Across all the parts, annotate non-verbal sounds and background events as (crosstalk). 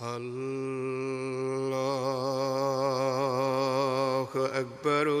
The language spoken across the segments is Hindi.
الله أكبر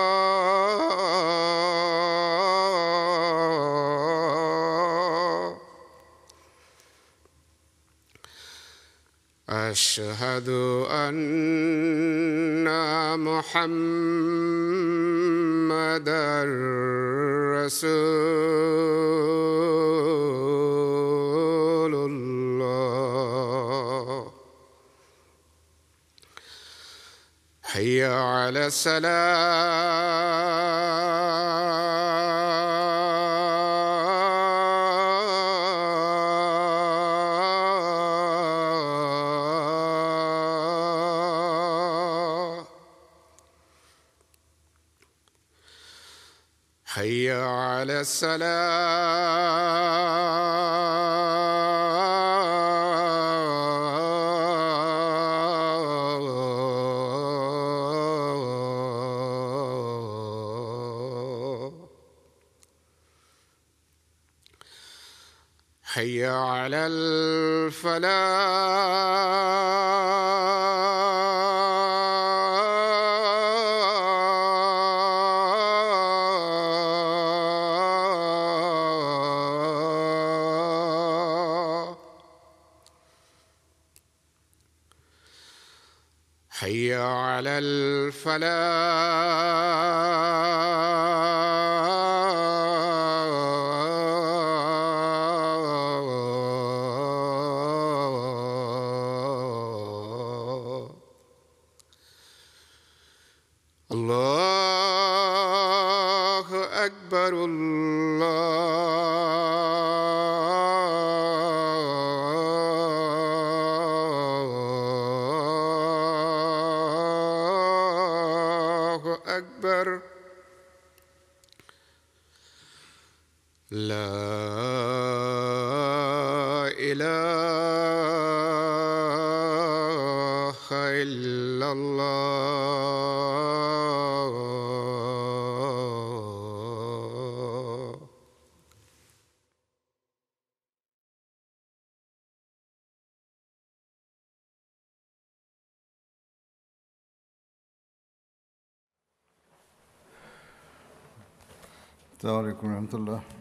أشهد ان محمدا رسول الله حي على السلام السلام إله إلا الله السلام عليكم ورحمة الله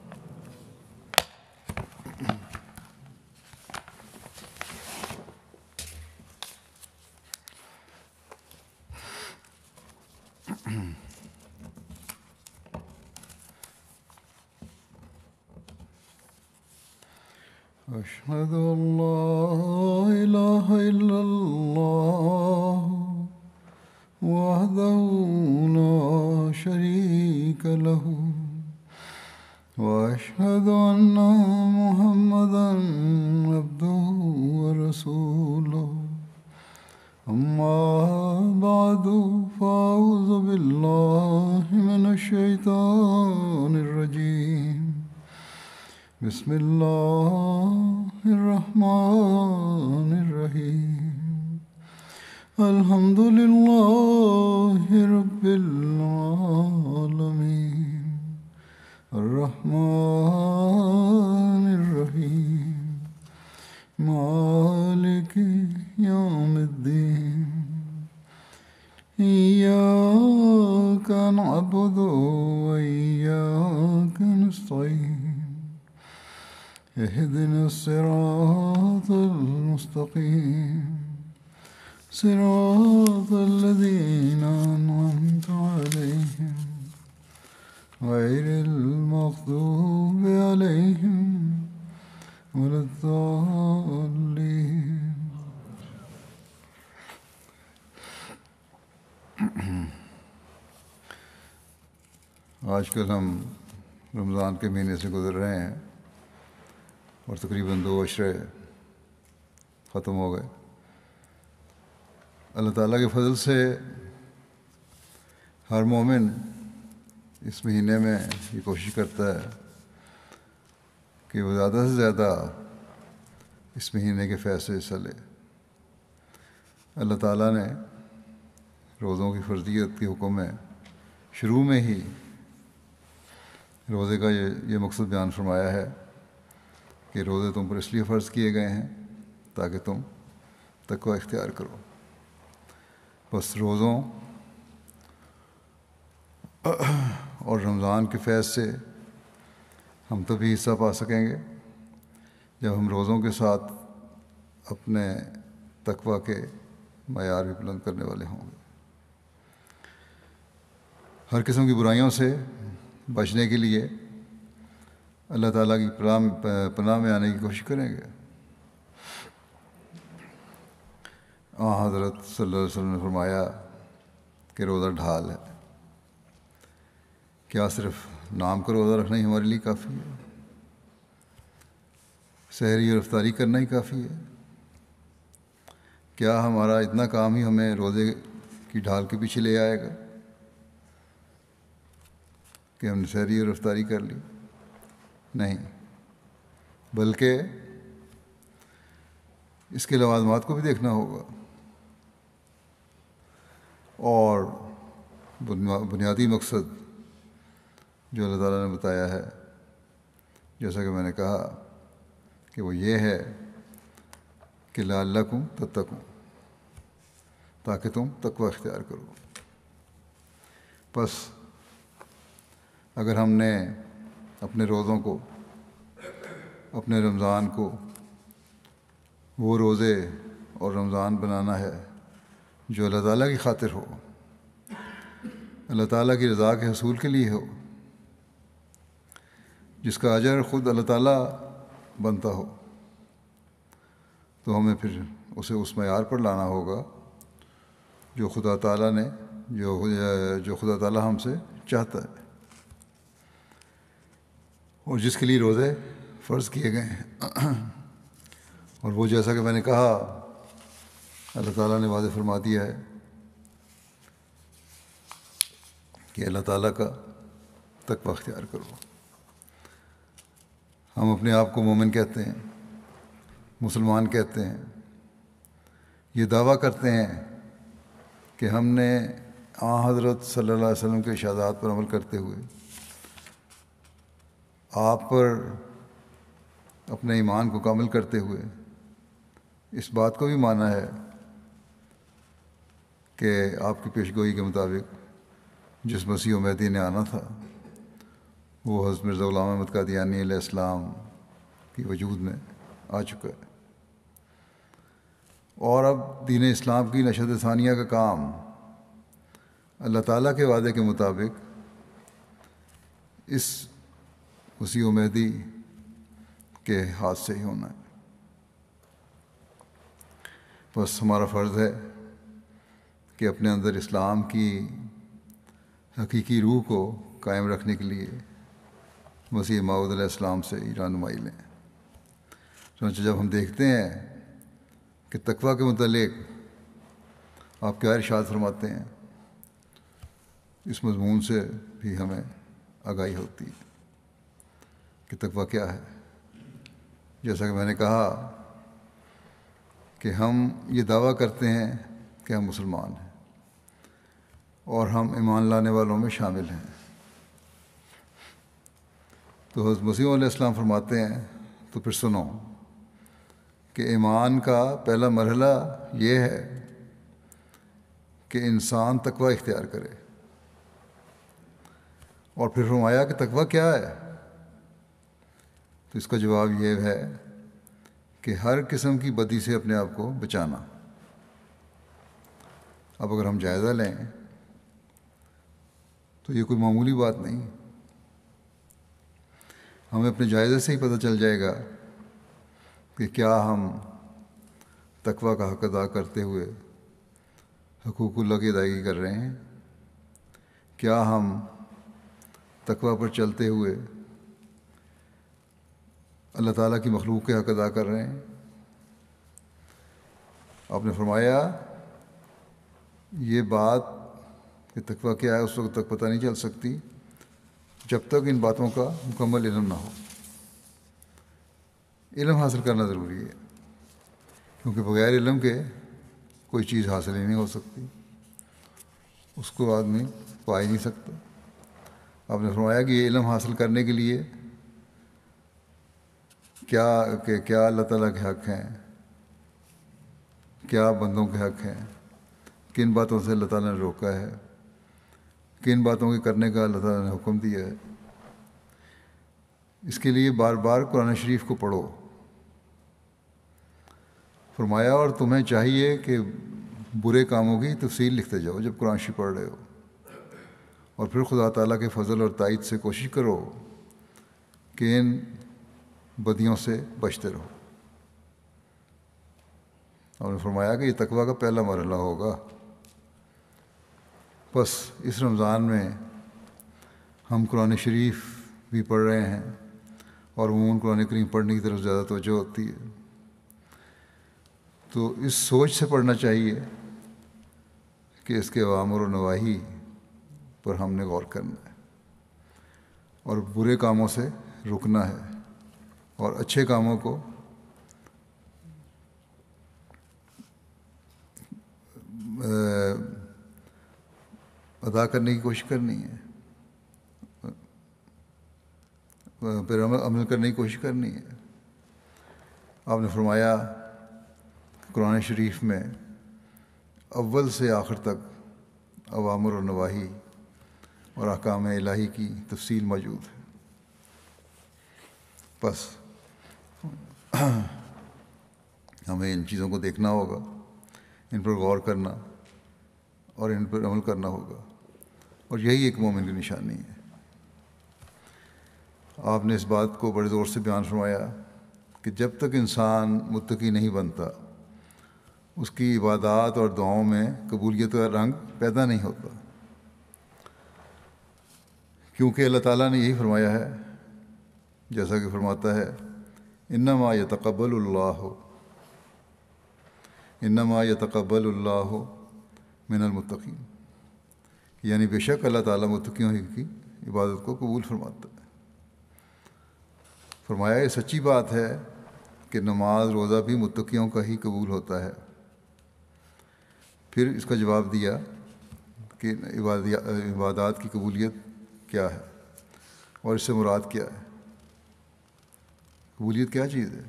Luego हम्म। आजकल हम रमज़ान के महीने से गुजर रहे हैं और तकरीबन दो अशरे ख़त्म हो गए अल्लाह ताला के फजल से हर मोमिन इस महीने में ये कोशिश करता है कि वो ज़्यादा से ज़्यादा इस महीने के फैसले हिस्सा ले अल्लाह ताला ने रोज़ों की फर्जियत के हुक्म में शुरू में ही रोज़े का ये ये मकसद बयान फरमाया है कि रोज़े तुम पर इसलिए फ़र्ज़ किए गए हैं ताकि तुम तकवा इख्तियार करो बस रोज़ों और रमज़ान के फैज़ से हम तभी हिस्सा पा सकेंगे जब हम रोज़ों के साथ अपने तकवा के मैार भी बुलंद करने वाले होंगे हर किस्म की बुराइयों से बचने के लिए अल्लाह ताला की पनाह पनाह में आने की कोशिश करेंगे हाँ हज़रत सल्लल्लाहु अलैहि वसल्लम ने फरमाया कि रोज़ा ढाल है क्या सिर्फ नाम का रोज़ा रखना ही हमारे लिए काफ़ी है सहरी और रफ्तारी करना ही काफ़ी है क्या हमारा इतना काम ही हमें रोज़े की ढाल के पीछे ले आएगा कि हमने शहरी रफ्तारी कर ली नहीं बल्कि इसके लवाजमात को भी देखना होगा और बुनियादी मकसद जो अल्लाह ताला ने बताया है जैसा कि मैंने कहा कि वो ये है कि तक हूँ ताकि तुम तकवा इख्तियार करो बस अगर हमने अपने रोज़ों को अपने रमज़ान को वो रोज़े और रमज़ान बनाना है जो अल्लाह ताला की खातिर हो अल्लाह ताला की रज़ा के हसूल के लिए हो जिसका अजर ख़ुद अल्लाह ताला बनता हो तो हमें फिर उसे उस मैार पर लाना होगा जो खुदा ताला ने जो जो खुदा ताला हमसे चाहता है और जिसके लिए रोज़े फ़र्ज़ किए गए हैं और वो जैसा कि मैंने कहा अल्लाह ताला ने वाज फरमा दिया है कि अल्लाह ताला का तकवा अख्तियार करो हम अपने आप को मोमिन कहते हैं मुसलमान कहते हैं ये दावा करते हैं कि हमने आ हज़रत सल्लल्लाहु अलैहि वसल्लम के शादात पर अमल करते हुए आप पर अपने ईमान को कामिल करते हुए इस बात को भी माना है कि आपकी पेशगोई के मुताबिक जिस मसीह उमैदी ने आना था वो हज़ मिर्ज़ा गुलाम अहमद कादियानी इस्लाम की वजूद में आ चुका है और अब दीन इस्लाम की नशत सानिया का काम अल्लाह ताला के वादे के मुताबिक इस उसी उमेदी के हाथ से ही होना है बस हमारा फ़र्ज़ है कि अपने अंदर इस्लाम की हकीकी रूह को कायम रखने के लिए मसीह इस्लाम से रानुमाई लें चुनाच जब हम देखते हैं कि तकवा के मतलब आप क्या इर्शाद फरमाते हैं इस मजमून से भी हमें आगाही होती है कि तकवा क्या है जैसा कि मैंने कहा कि हम ये दावा करते हैं कि हम मुसलमान हैं और हम ईमान लाने वालों में शामिल हैं तो हज़ मसीम इस्लाम फरमाते हैं तो फिर सुनो कि ईमान का पहला मरहला ये है कि इंसान तकवा इख्तियार करे और फिर फरमाया कि तकवा क्या है तो इसका जवाब यह है कि हर किस्म की बदी से अपने आप को बचाना अब अगर हम जायज़ा लें तो ये कोई मामूली बात नहीं हमें अपने जायज़े से ही पता चल जाएगा कि क्या हम तकवा का हक अदा करते हुए हकूकुल्ला की अदायगी कर रहे हैं क्या हम तकवा पर चलते हुए अल्लाह ताला की मखलूक के हक अदा कर रहे हैं आपने फरमाया ये बात कि तकवा क्या है उस वक्त तक पता नहीं चल सकती जब तक इन बातों का मुकम्मल इलम ना हो इलम हासिल करना ज़रूरी है क्योंकि बगैर इलम के कोई चीज़ हासिल ही नहीं हो सकती उसको आदमी पा ही नहीं सकता आपने फरमाया कि ये इलम हासिल करने के लिए क्या के क्या अल्लाह ताला के हक हैं क्या बंदों के हक हैं किन बातों से अल्लाह ताला ने रोका है किन बातों के करने का अल्लाह ताला ने हुक्म दिया है इसके लिए बार बार कुरान शरीफ को पढ़ो फरमाया और तुम्हें चाहिए कि बुरे कामों की तफसील लिखते जाओ जब कुरान शरीफ पढ़ रहे हो और फिर खुदा ताला के फजल और ताइद से कोशिश करो कि इन बदियों से बचते रहो हमने फरमाया कि ये तकवा का पहला मरला होगा बस इस रमज़ान में हम कुरान शरीफ भी पढ़ रहे हैं और उमून कुरान करीम पढ़ने की तरफ ज़्यादा तोजह होती है तो इस सोच से पढ़ना चाहिए कि इसके वामर नवाही पर हमने गौर करना है और बुरे कामों से रुकना है और अच्छे कामों को अदा करने की कोशिश करनी है फिर अमल करने की कोशिश करनी है आपने फरमाया कुरान शरीफ में अव्वल से आखिर तक अवामर और नवाही और अकाम इलाही की तफसील मौजूद है बस (clears throat) हमें इन चीज़ों को देखना होगा इन पर गौर करना और इन पर अमल करना होगा और यही एक मोमिन की निशानी है आपने इस बात को बड़े ज़ोर से बयान फरमाया कि जब तक इंसान मुतकी नहीं बनता उसकी इबादत और दुआओं में कबूलियत का रंग पैदा नहीं होता क्योंकि अल्लाह ताला ने यही फरमाया है जैसा कि फरमाता है इन्नमा यतकबल्लाह इन्नमा यतकबल्लाह मिनलमतिन यानी बेशक अल्लाह ताला मतकियों की इबादत को कबूल फरमाता है फरमाया ये सच्ची बात है कि नमाज रोज़ा भी मतकियों का ही कबूल होता है फिर इसका जवाब दिया कि इबादत की कबूलियत क्या है और इससे मुराद क्या है कबूलियत क्या चीज़ है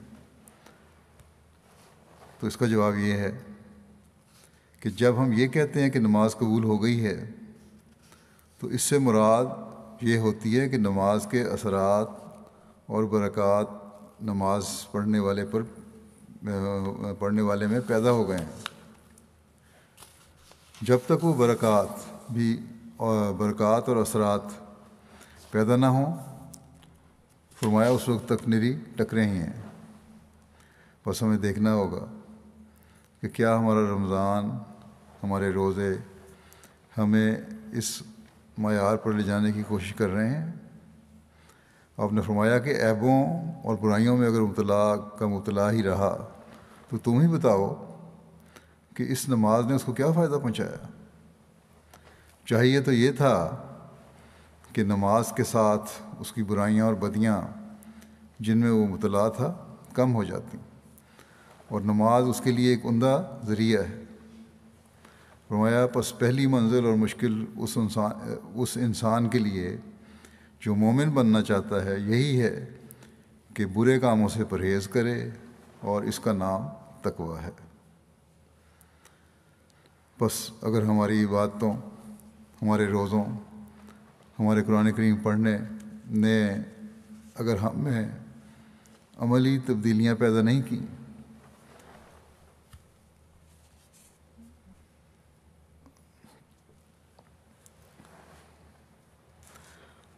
तो इसका जवाब ये है कि जब हम ये कहते हैं कि नमाज कबूल हो गई है तो इससे मुराद ये होती है कि नमाज के असरात और बरक़ात नमाज पढ़ने वाले पर पढ़ने वाले में पैदा हो गए हैं जब तक वो बरक़ात भी बरक़ात और असरात पैदा ना हों फरमाया उस वक्त तक निरी टक रही हैं बस हमें देखना होगा कि क्या हमारा रमज़ान हमारे रोज़े हमें इस मैार पर ले जाने की कोशिश कर रहे हैं आपने फरमाया कि ऐबों और बुराइयों में अगर मुबला का मुबला ही रहा तो तुम ही बताओ कि इस नमाज ने उसको क्या फ़ायदा पहुँचाया चाहिए तो ये था कि नमाज के साथ उसकी बुराइयाँ और बदियाँ जिनमें वो मुतला था कम हो जाती और नमाज उसके लिए एक उमदा ज़रिया है रमाया बस पहली मंजिल और मुश्किल उस इंसान उस इंसान के लिए जो मोमिन बनना चाहता है यही है कि बुरे कामों से परहेज़ करे और इसका नाम तकवा है बस अगर हमारी बातों हमारे रोज़ों हमारे कुरान करीम पढ़ने ने अगर हम में अमली तब्दीलियाँ पैदा नहीं की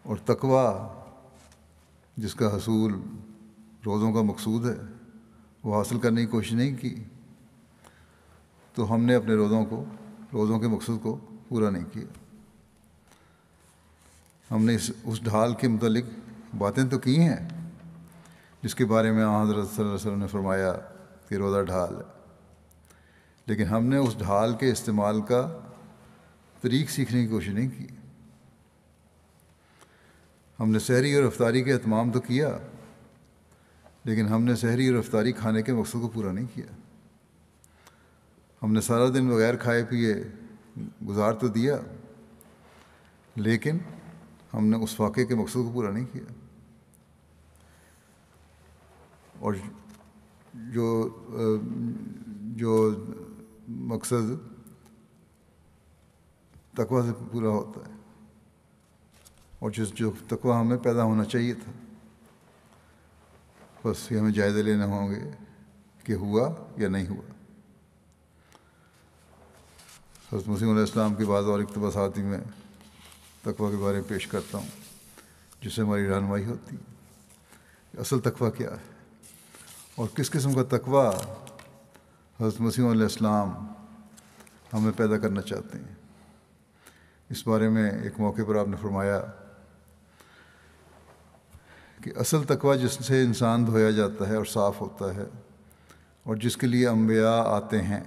और तकवा जिसका हसूल रोज़ों का मकसूद है वो हासिल करने की कोशिश नहीं की तो हमने अपने रोज़ों को रोज़ों के मकसूद को पूरा नहीं किया हमने इस उस ढाल के मतलब बातें तो की हैं जिसके बारे में हज़रत वसल्लम ने फरमाया कि रोज़ा ढाल लेकिन हमने उस ढाल के इस्तेमाल का तरीक सीखने की कोशिश नहीं की हमने शहरी और रफ्तारी का अहतमाम तो किया लेकिन हमने शहरी और रफ्तारी खाने के मकसद को पूरा नहीं किया हमने सारा दिन बगैर खाए पिए गुजार तो दिया लेकिन हमने उस वाक़े के मकसद को पूरा नहीं किया और जो जो मकसद तकवा से पूरा होता है और जिस जो तकवा हमें पैदा होना चाहिए था बस ये हमें जायज़े लेने होंगे कि हुआ या नहीं हुआ हजरत मुसीम के बाद और इकतबास में तकवा के बारे में पेश करता हूँ जिससे हमारी रहनमाई होती असल तकवा क्या है और किस किस्म का तकवा हजरत मसीह इस्लाम हमें पैदा करना चाहते हैं इस बारे में एक मौके पर आपने फरमाया कि असल तकवा जिससे इंसान धोया जाता है और साफ़ होता है और जिसके लिए अम्बिया आते हैं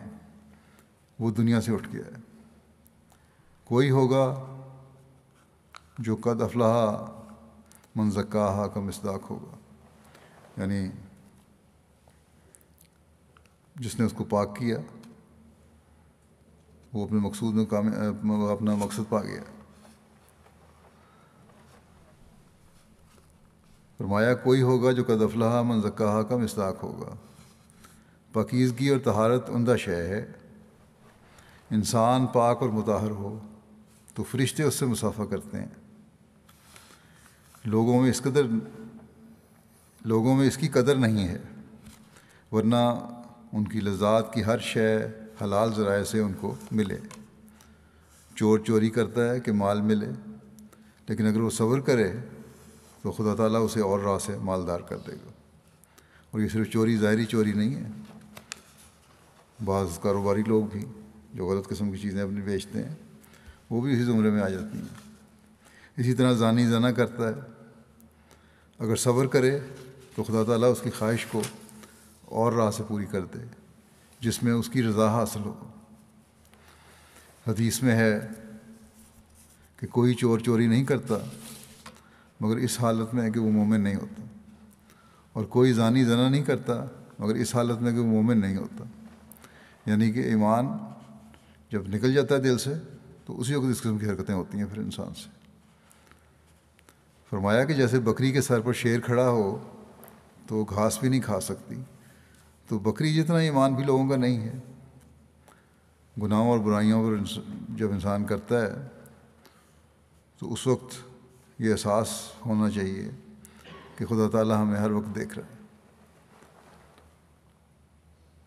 वो दुनिया से उठ गया है कोई होगा जो कद अफलाह मनजक्हा का मसदाक होगा यानी जिसने उसको पाक किया वो अपने मकसूद में काम अपना मकसद पा गया फरमाया कोई होगा जो कद अफलाह मनजक्हा का मसदाक होगा पकीज़गी और तहारत उमदा शय है इंसान पाक और मुताहर हो तो फरिश्ते उससे मुसाफा करते हैं लोगों में इस कदर लोगों में इसकी कदर नहीं है वरना उनकी लजात की हर शय हलाल ज़राए से उनको मिले चोर चोरी करता है कि माल मिले लेकिन अगर वो सब्र करे तो खुदा ताला उसे और राह से मालदार कर देगा और ये सिर्फ चोरी ज़ाहरी चोरी नहीं है बाज़ कारोबारी लोग भी जो गलत किस्म की चीज़ें अपनी बेचते हैं वो भी इसी ज़ुमरे में आ जाती हैं इसी तरह जानी जाना करता है अगर सब्र करे तो खुदा ताला उसकी ख्वाहिश को और राह से पूरी कर दे जिसमें उसकी रज़ा हासिल हो हदीस में है कि कोई चोर चोरी नहीं करता मगर इस हालत में है कि वो मोमिन नहीं होता और कोई जानी जना नहीं करता मगर इस हालत में कि वो मोमिन नहीं होता यानी कि ईमान जब निकल जाता है दिल से तो उसी वक्त इस किस्म की हरकतें होती हैं फिर इंसान से फरमाया कि जैसे बकरी के सर पर शेर खड़ा हो तो घास भी नहीं खा सकती तो बकरी जितना ईमान भी लोगों का नहीं है गुनाहों और बुराइयों पर जब इंसान करता है तो उस वक्त ये एहसास होना चाहिए कि खुदा ताला हमें हर वक्त देख रहा है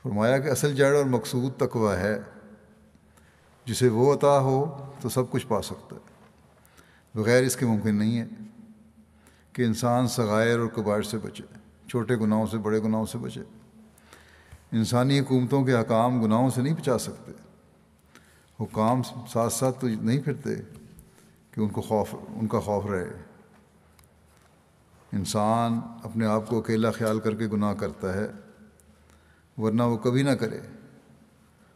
फरमाया कि असल जड़ और मकसूद तकवा है जिसे वो अता हो तो सब कुछ पा सकता है बग़ैर इसके मुमकिन नहीं है कि इंसान सगैर और कबायर से बचे छोटे गुनाहों से बड़े गुनाहों से बचे इंसानी हुकूमतों के हकाम गुनाहों से नहीं बचा सकते हुकाम साथ साथ तो नहीं फिरते कि उनको खौफ उनका खौफ रहे इंसान अपने आप को अकेला ख्याल करके गुनाह करता है वरना वो कभी ना करे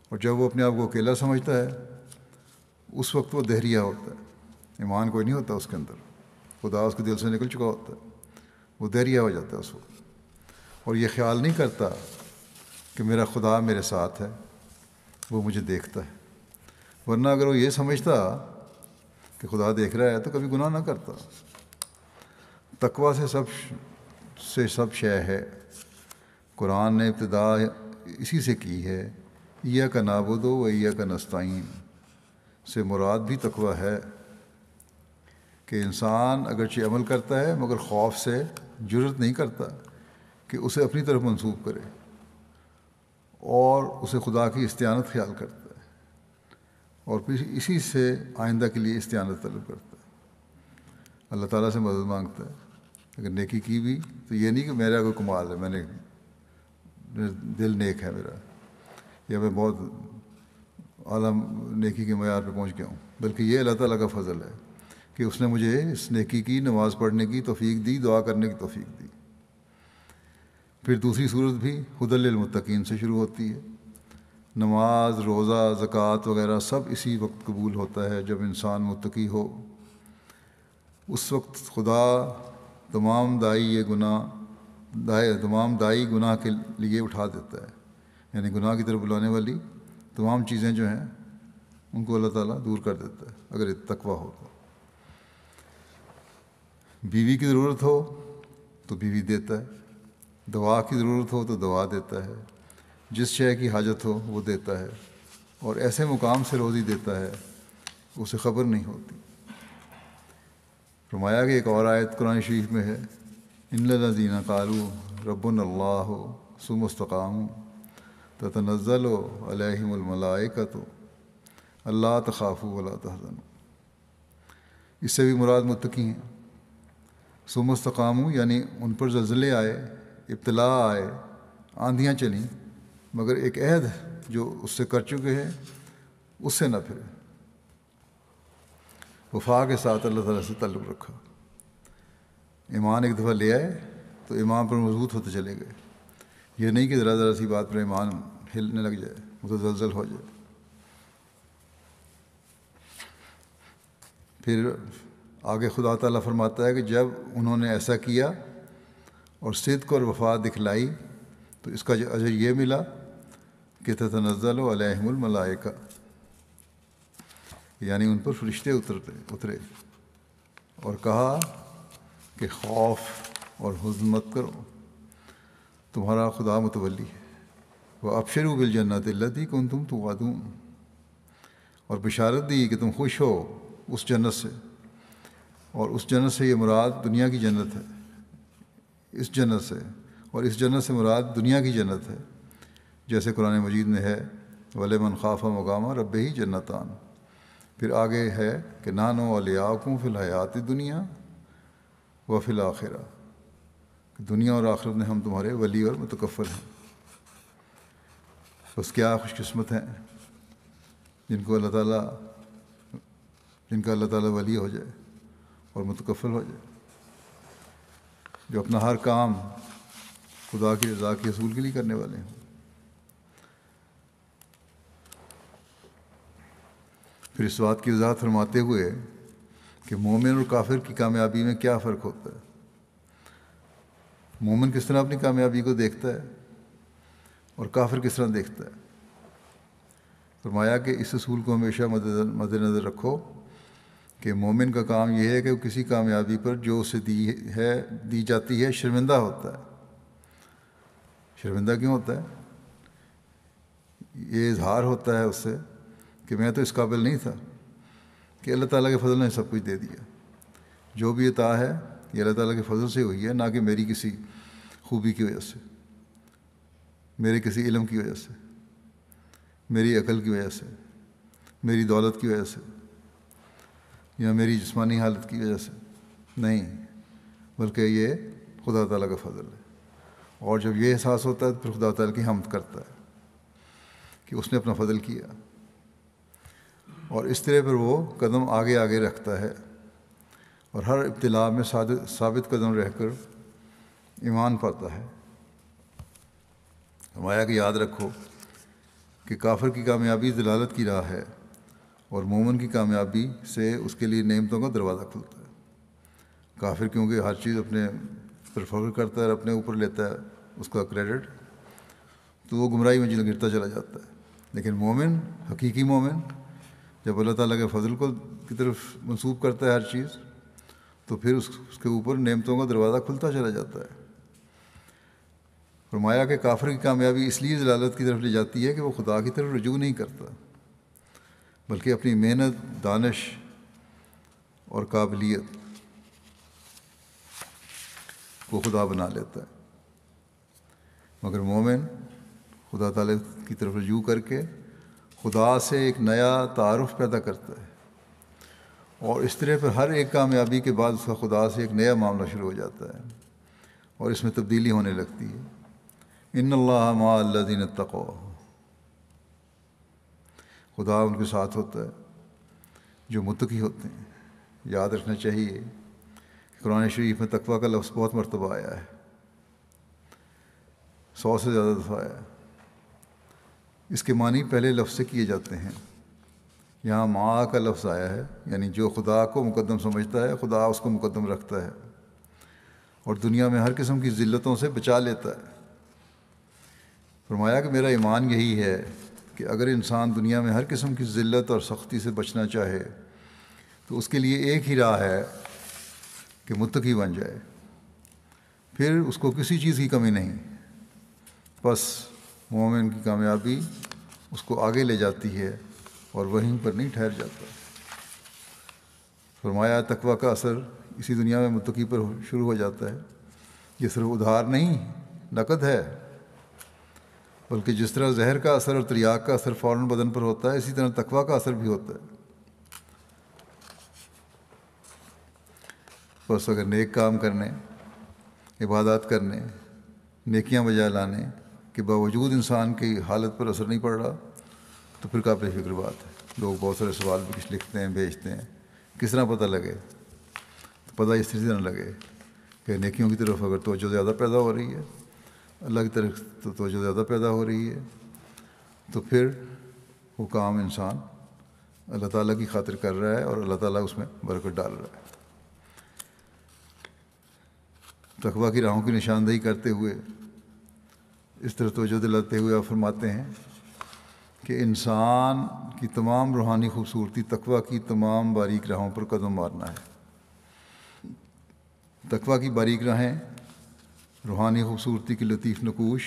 और जब वो अपने आप को अकेला समझता है उस वक्त वो दहरिया होता है ईमान कोई नहीं होता उसके अंदर खुदा उसके दिल से निकल चुका होता है वो दरिया हो जाता है उस वक्त और ये ख्याल नहीं करता कि मेरा खुदा मेरे साथ है वो मुझे देखता है वरना अगर वो ये समझता कि खुदा देख रहा है तो कभी गुनाह ना करता तकवा से सब से सब शय है कुरान ने इब्तदा इसी से की है या का नाबुदो व या का नस्ताइन से मुराद भी तकवा है कि इंसान अगर अगरचे अमल करता है मगर खौफ से जरूरत नहीं करता कि उसे अपनी तरफ मंसूब करे और उसे खुदा की इस्तानत ख्याल करता है और फिर इसी से आइंदा के लिए इस्तानत तलब करता है अल्लाह ताला से मदद मांगता है अगर नेकी की भी तो ये नहीं कि मेरा कोई कमाल है मैंने दिल नेक है मेरा या मैं बहुत आलम नेकी के मैार पर पहुँच गया हूँ बल्कि ये अल्लाह ताला का फजल है कि उसने मुझे स्नेकी की नमाज़ पढ़ने की तोफी दी दुआ करने की तोफ़ीक दी फिर दूसरी सूरत भी खुदलमतकीन से शुरू होती है नमाज रोज़ा ज़क़़त वगैरह सब इसी वक्त कबूल होता है जब इंसान मतकी हो उस वक्त खुदा तमाम दाई ये गुनाह दाए तमाम दाई गुनाह के लिए उठा देता है यानी गुनाह की तरफ बुलाने वाली तमाम चीज़ें जो हैं उनको अल्लाह ताला दूर कर देता है अगर तकवा हो तो बीवी की ज़रूरत हो तो बीवी देता है दवा की ज़रूरत हो तो दवा देता है जिस शय की हाजत हो वो देता है और ऐसे मुकाम से रोज़ी देता है उसे ख़बर नहीं होती फरमाया कि एक और आयत कुरान शरीफ में है इन लजीना कालू रबन अल्लाह सुमस्तकाम ततनज़ल अलहमलमलाकत अल्लाह तखाफ़ू वला तहजन इससे भी मुराद मुतकी हैं सुमस्तकाम यानी उन पर जल्जले आए इब्तला आए आंधियाँ चलीं मगर एक अहद जो उससे कर चुके हैं उससे ना फिरे वफा के साथ अल्लाह ताला से तल्लुक़ रखा ईमान एक दफ़ा ले आए तो ईमान पर मजबूत होते चले गए यह नहीं कि ज़रा ज़रा सी बात पर ईमान हिलने लग जाए जलजल हो जाए फिर आगे खुदा ताला फरमाता है कि जब उन्होंने ऐसा किया और सिद्क और वफा दिखलाई तो इसका जो अजर ये मिला कि तनज़ल अलहमलमलाइका यानी उन पर फरिश्ते उतरते उतरे और कहा कि खौफ और हजन मत करो तुम्हारा खुदा मुतवली है वह अबशरू बिल जन्नत लदी कौन तुम तो और बिशारत दी कि तुम खुश हो उस जन्नत से और उस जन्नत से ये मुराद दुनिया की जन्नत है इस जन्नत से और इस जन्नत से मुराद दुनिया की जन्नत है जैसे कुरान मजीद में है वले मन खाफ़ा मकामा रब ही जन्नतान फिर आगे है कि नानो वालियाकूँ फिल हयात दुनिया व फिल आखिर दुनिया और आखिरत में हम तुम्हारे वली और मुतकफ़ल हैं बस क्या खुशकस्मत हैं जिनको अल्लाह ताला जिनका अल्लाह ताला वली हो जाए और मुतकफल हो जाए जो अपना हर काम खुदा की रजा के असूल के लिए करने वाले हों फिर इस बात की वजाहत फरमाते हुए कि मोमिन और काफिर की कामयाबी में क्या फ़र्क होता है मोमिन किस तरह अपनी कामयाबी को देखता है और काफिर किस तरह देखता है फरमाया कि इस असूल को हमेशा नज़र रखो कि मोमिन का काम यह है कि वो किसी कामयाबी पर जो उसे दी है दी जाती है शर्मिंदा होता है शर्मिंदा क्यों होता है ये इजहार होता है उससे कि मैं तो इस काबिल नहीं था कि अल्लाह ताला के फजल ने सब कुछ दे दिया जो भी अता है ये अल्लाह ताला के फजल से हुई है ना कि मेरी किसी खूबी की वजह से मेरे किसी इलम की वजह से मेरी अकल की वजह से मेरी दौलत की वजह से या मेरी जिसमानी हालत की वजह से नहीं बल्कि ये खुदा ताला का फजल है और जब यह एहसास होता है तो फिर खुदा ताला की हमद करता है कि उसने अपना फजल किया और इस तरह पर वो कदम आगे आगे रखता है और हर इब्तला में साबित कदम कर ईमान पाता है हमारा कि याद रखो कि काफर की कामयाबी जलालत की राह है और मोमन की कामयाबी से उसके लिए नियमतों का दरवाज़ा खुलता है काफिर क्योंकि हर चीज़ अपने प्रफर करता है और अपने ऊपर लेता है उसका क्रेडिट तो वो गुमराही में गिरता चला जाता है लेकिन मोमिन हकीकी मोमिन जब अल्लाह ताला के फजल को की तरफ मनसूब करता है हर चीज़ तो फिर उस, उसके ऊपर नेमतों का दरवाज़ा खुलता चला जाता है फरमाया कि काफिर की कामयाबी इसलिए जलालत की तरफ ले जाती है कि वो खुदा की तरफ रजू नहीं करता बल्कि अपनी मेहनत दानश और काबिलियत को खुदा बना लेता है मगर मोमिन खुदा ताला की तरफ रजू करके खुदा से एक नया तारफ़ पैदा करता है और इस तरह पर हर एक कामयाबी के बाद उसका खुदा से एक नया मामला शुरू हो जाता है और इसमें तब्दीली होने लगती है इन अल्लाह माल्लिन तकौ खुदा उनके साथ होता है जो मुतकी होते हैं याद रखना चाहिए कुरान शरीफ में तकवा का लफ्ज़ बहुत मरतबा आया है सौ से ज़्यादा दफ़ा आया है इसके मानी पहले लफ्ज़ से किए जाते हैं यहाँ माँ का लफ्ज़ आया है यानी जो खुदा को मुकदम समझता है खुदा उसको मुकदम रखता है और दुनिया में हर किस्म की ज़िल्लतों से बचा लेता है फरमाया कि मेरा ईमान यही है कि अगर इंसान दुनिया में हर किस्म की ज़िल्त और सख्ती से बचना चाहे तो उसके लिए एक ही राह है कि मुतकी बन जाए फिर उसको किसी चीज़ की कमी नहीं बस मोमिन की कामयाबी उसको आगे ले जाती है और वहीं पर नहीं ठहर जाता फरमाया तकवा का असर इसी दुनिया में मुतकी पर शुरू हो जाता है ये सिर्फ उधार नहीं नकद है बल्कि जिस तरह जहर का असर और तरियाक का असर फ़ौर बदन पर होता है इसी तरह तकवा का असर भी होता है बस अगर नेक काम करने इबादत करने नेकियां बजाय लाने के बावजूद इंसान की हालत पर असर नहीं पड़ रहा तो फिर काफ़ी फिक्र बात है लोग बहुत सारे सवाल भी कुछ लिखते हैं भेजते हैं किस तरह पता लगे तो पता इस तरह लगे कि नेकियों की तरफ अगर तोजो ज़्यादा पैदा हो रही है अल्लाह की तरफ तो तोजह ज़्यादा पैदा हो रही है तो फिर वो काम इंसान अल्लाह ताला की खातिर कर रहा है और अल्लाह ताला उसमें बरकत डाल रहा है तकबा की राहों की निशानदेही करते हुए इस तरह तोजह दिलाते हुए आप फरमाते हैं कि इंसान की तमाम रूहानी खूबसूरती तकवा की तमाम बारीक राहों पर कदम मारना है तकवा की बारीक राहें रूहानी खूबसूरती की लतीफ़ नकोश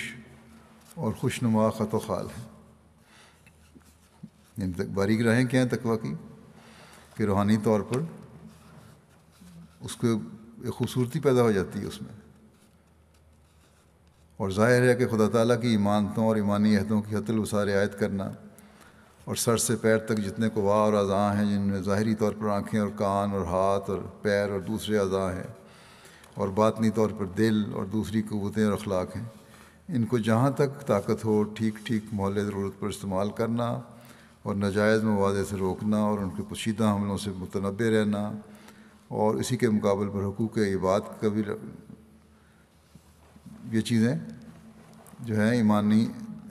और खुशनुमा ख़त ख़ाल हैं यानी तक बारीक राहें क्या तकवा की कि रूहानी तौर पर उसको एक खूबसूरती पैदा हो जाती है उसमें और जाहिर है कि खुदा ताला की ईमानतों और ईमानी अहदों की हतल वसार आयत करना और सर से पैर तक जितने कुवा और अज़ा हैं जिनमें ज़ाहरी तौर पर आँखें और कान और हाथ और पैर और दूसरे अज़ा हैं और बातनी तौर पर दिल और दूसरी क़वतें और अखलाक हैं इनको जहाँ तक ताकत हो ठीक ठीक मोहल ज़रूरत पर इस्तेमाल करना और नजायज़ मवादे से रोकना और उनके पशीदा हमलों से मुतनबे रहना और इसी के मुकाबले पर हकूक़ इबाद का भी ये चीज़ें जो हैं ईमानी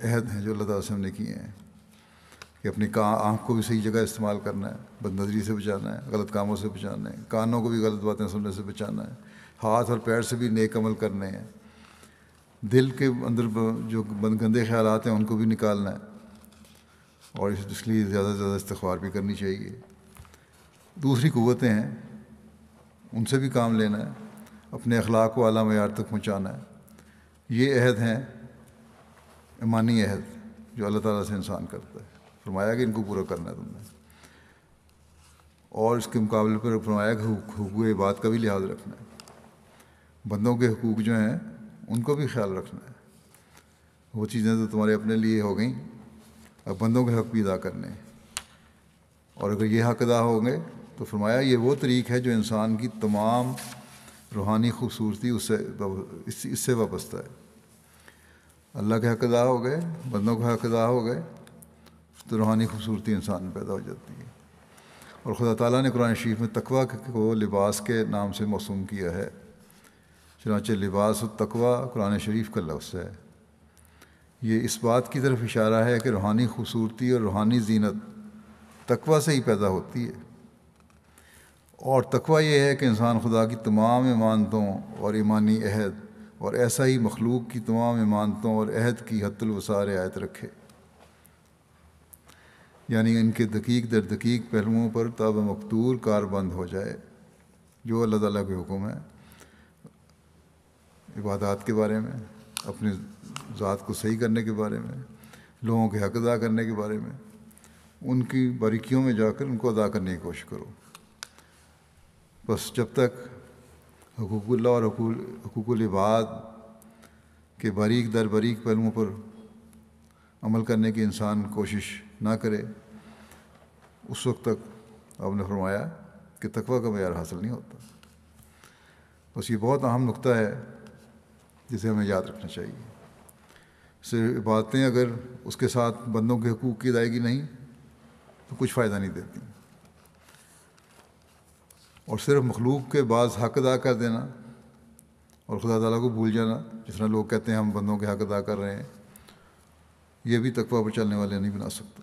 अहद हैं जो अल्लाह तसम ने किए हैं कि अपनी का आँख को भी सही जगह इस्तेमाल करना है बद नज़री से बचाना है गलत कामों से बचाना है कानों को भी गलत बातें सुनने से बचाना है हाथ और पैर से भी नेक अमल करने हैं दिल के अंदर जो गंदे ख्याल हैं उनको भी निकालना है और इसलिए ज़्यादा से ज़्यादा इस्तवार भी करनी चाहिए दूसरी क़वतें हैं उनसे भी काम लेना है अपने अखलाक को अला मैार तक पहुँचाना है ये अहद हैं ईमानी अहद जो अल्लाह ताला से इंसान करता है फरमाया कि इनको पूरा करना है तुमने और इसके मुकाबले पर फरमाया कि बात का भी लिहाज रखना है बंदों के हकूक़ जो हैं उनको भी ख्याल रखना है वो चीज़ें तो तुम्हारे अपने लिए हो गई अब बंदों के हक़ भी अदा करने और अगर ये हक़ अदा होंगे तो फरमाया ये वो तरीक़ है जो इंसान की तमाम रूहानी खूबसूरती उससे इससे इससे वाबस्ता है अल्लाह के हक़ अदा हो गए बंदों के हक़ अदा हो गए तो रूहानी खूबसूरती इंसान में पैदा हो जाती है और ख़ुदा ताला ने कुरान शरीफ में तकवा को लिबास के नाम से मौसूम किया है चनाचे लिबास तकवा कुरान शरीफ का लफ्ज़ है ये इस बात की तरफ इशारा है कि रूहानी खूबसूरती और रूहानी जीनत तकवा से ही पैदा होती है और तकवा यह है कि इंसान खुदा की तमाम इमानतों और ईमानी अहद और ऐसा ही मखलूक की तमाम ईमानतों और अहद की हतुलवसार आयत रखे यानी इनके दकीक दर दकीक पहलुओं पर तब मकदूर कार बंद हो जाए जो अल्लाह तला के हुक्म है इबादत के बारे में अपने ज़ात को सही करने के बारे में लोगों के हक अदा करने के बारे में उनकी बारीकियों में जाकर उनको अदा करने की कोशिश करो बस जब तक हकूकुल्ला और हकूकुल इबाद के बारीक दर बारीक पहलुओं पर अमल करने की इंसान कोशिश ना करे उस वक्त तक आपने फरमाया कि तकवा का मैार हासिल नहीं होता बस ये बहुत अहम नुकता है जिसे हमें याद रखना चाहिए से बातें अगर उसके साथ बंदों के हकूक़ की अदायगी नहीं तो कुछ फ़ायदा नहीं देती और सिर्फ मखलूक के बाद हक अदा कर देना और खुदा तला को भूल जाना जिस तरह लोग कहते हैं हम बंदों के हक अदा कर रहे हैं ये भी तकवा पर चलने वाले नहीं बना सकता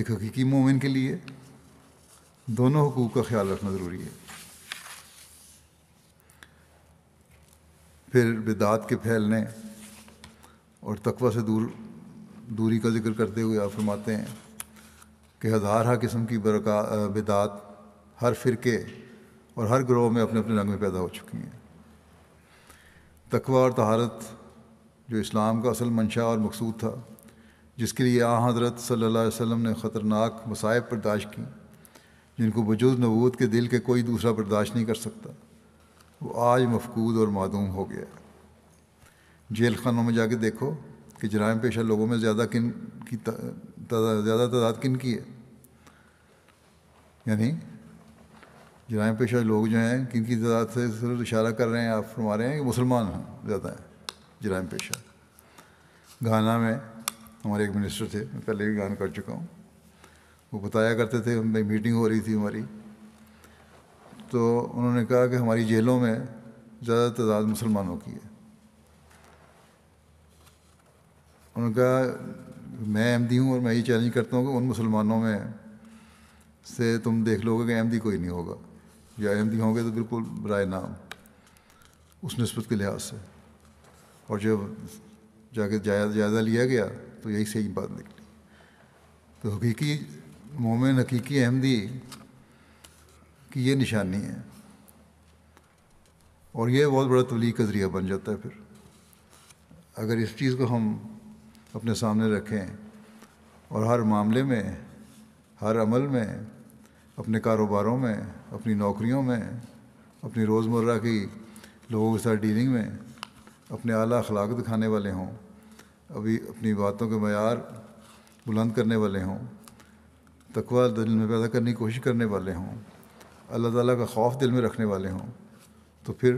एक हकीकी मोमिन के लिए दोनों हकूक़ का ख्याल रखना ज़रूरी है फिर बिदात के फैलने और तकवा से दूर दूरी का जिक्र करते हुए आप फरमाते हैं कि हज़ार हर किस्म की बरका बिदात हर फ़िरके और हर ग्रोह में अपने अपने रंग में पैदा हो चुकी हैं तकवा और तहारत जो इस्लाम का असल मंशा और मकसूद था जिसके लिए आ हज़रत सल्ला वसम ने ख़तरनाक मसायब बर्दाश्त की जिनको वजूद नबूत के दिल के कोई दूसरा बर्दाश्त नहीं कर सकता वो आज मफकूद और मादूम हो गया जेल खानों में जाके देखो कि जराम पेशा लोगों में ज़्यादा किन की ज़्यादा तादाद किन की है यानी जराम पेशा लोग जो हैं किन की तादाद से सिर्फ इशारा कर रहे हैं आप फरमा रहे हैं कि मुसलमान हैं ज़्यादा हैं जराम पेशा गाना में हमारे एक मिनिस्टर थे मैं पहले भी गान कर चुका हूँ वो बताया करते थे मीटिंग हो रही थी हमारी तो उन्होंने कहा कि हमारी जेलों में ज़्यादा तादाद मुसलमानों की है उन्होंने कहा मैं अहमदी हूँ और मैं ये चैलेंज करता हूँ कि उन मुसलमानों में से तुम देख लोगे कि अहमदी कोई नहीं होगा या अहमदी होंगे तो बिल्कुल राय नाम उस नस्बत के लिहाज से और जब जाके जायज़ा लिया गया तो यही सही बात निकली तो हकीकी मोमिन हकीकी अहमदी कि ये निशानी है और ये बहुत बड़ा तबलीग का ज़रिया बन जाता है फिर अगर इस चीज़ को हम अपने सामने रखें और हर मामले में हर अमल में अपने कारोबारों में अपनी नौकरियों में अपनी रोज़मर्रा की लोगों के साथ डीलिंग में अपने आला अखलाक दिखाने वाले हों अभी अपनी बातों के मैार बुलंद करने वाले हों तकवा दिल में पैदा करने की कोशिश करने वाले हों अल्लाह ताला का खौफ दिल में रखने वाले हों तो फिर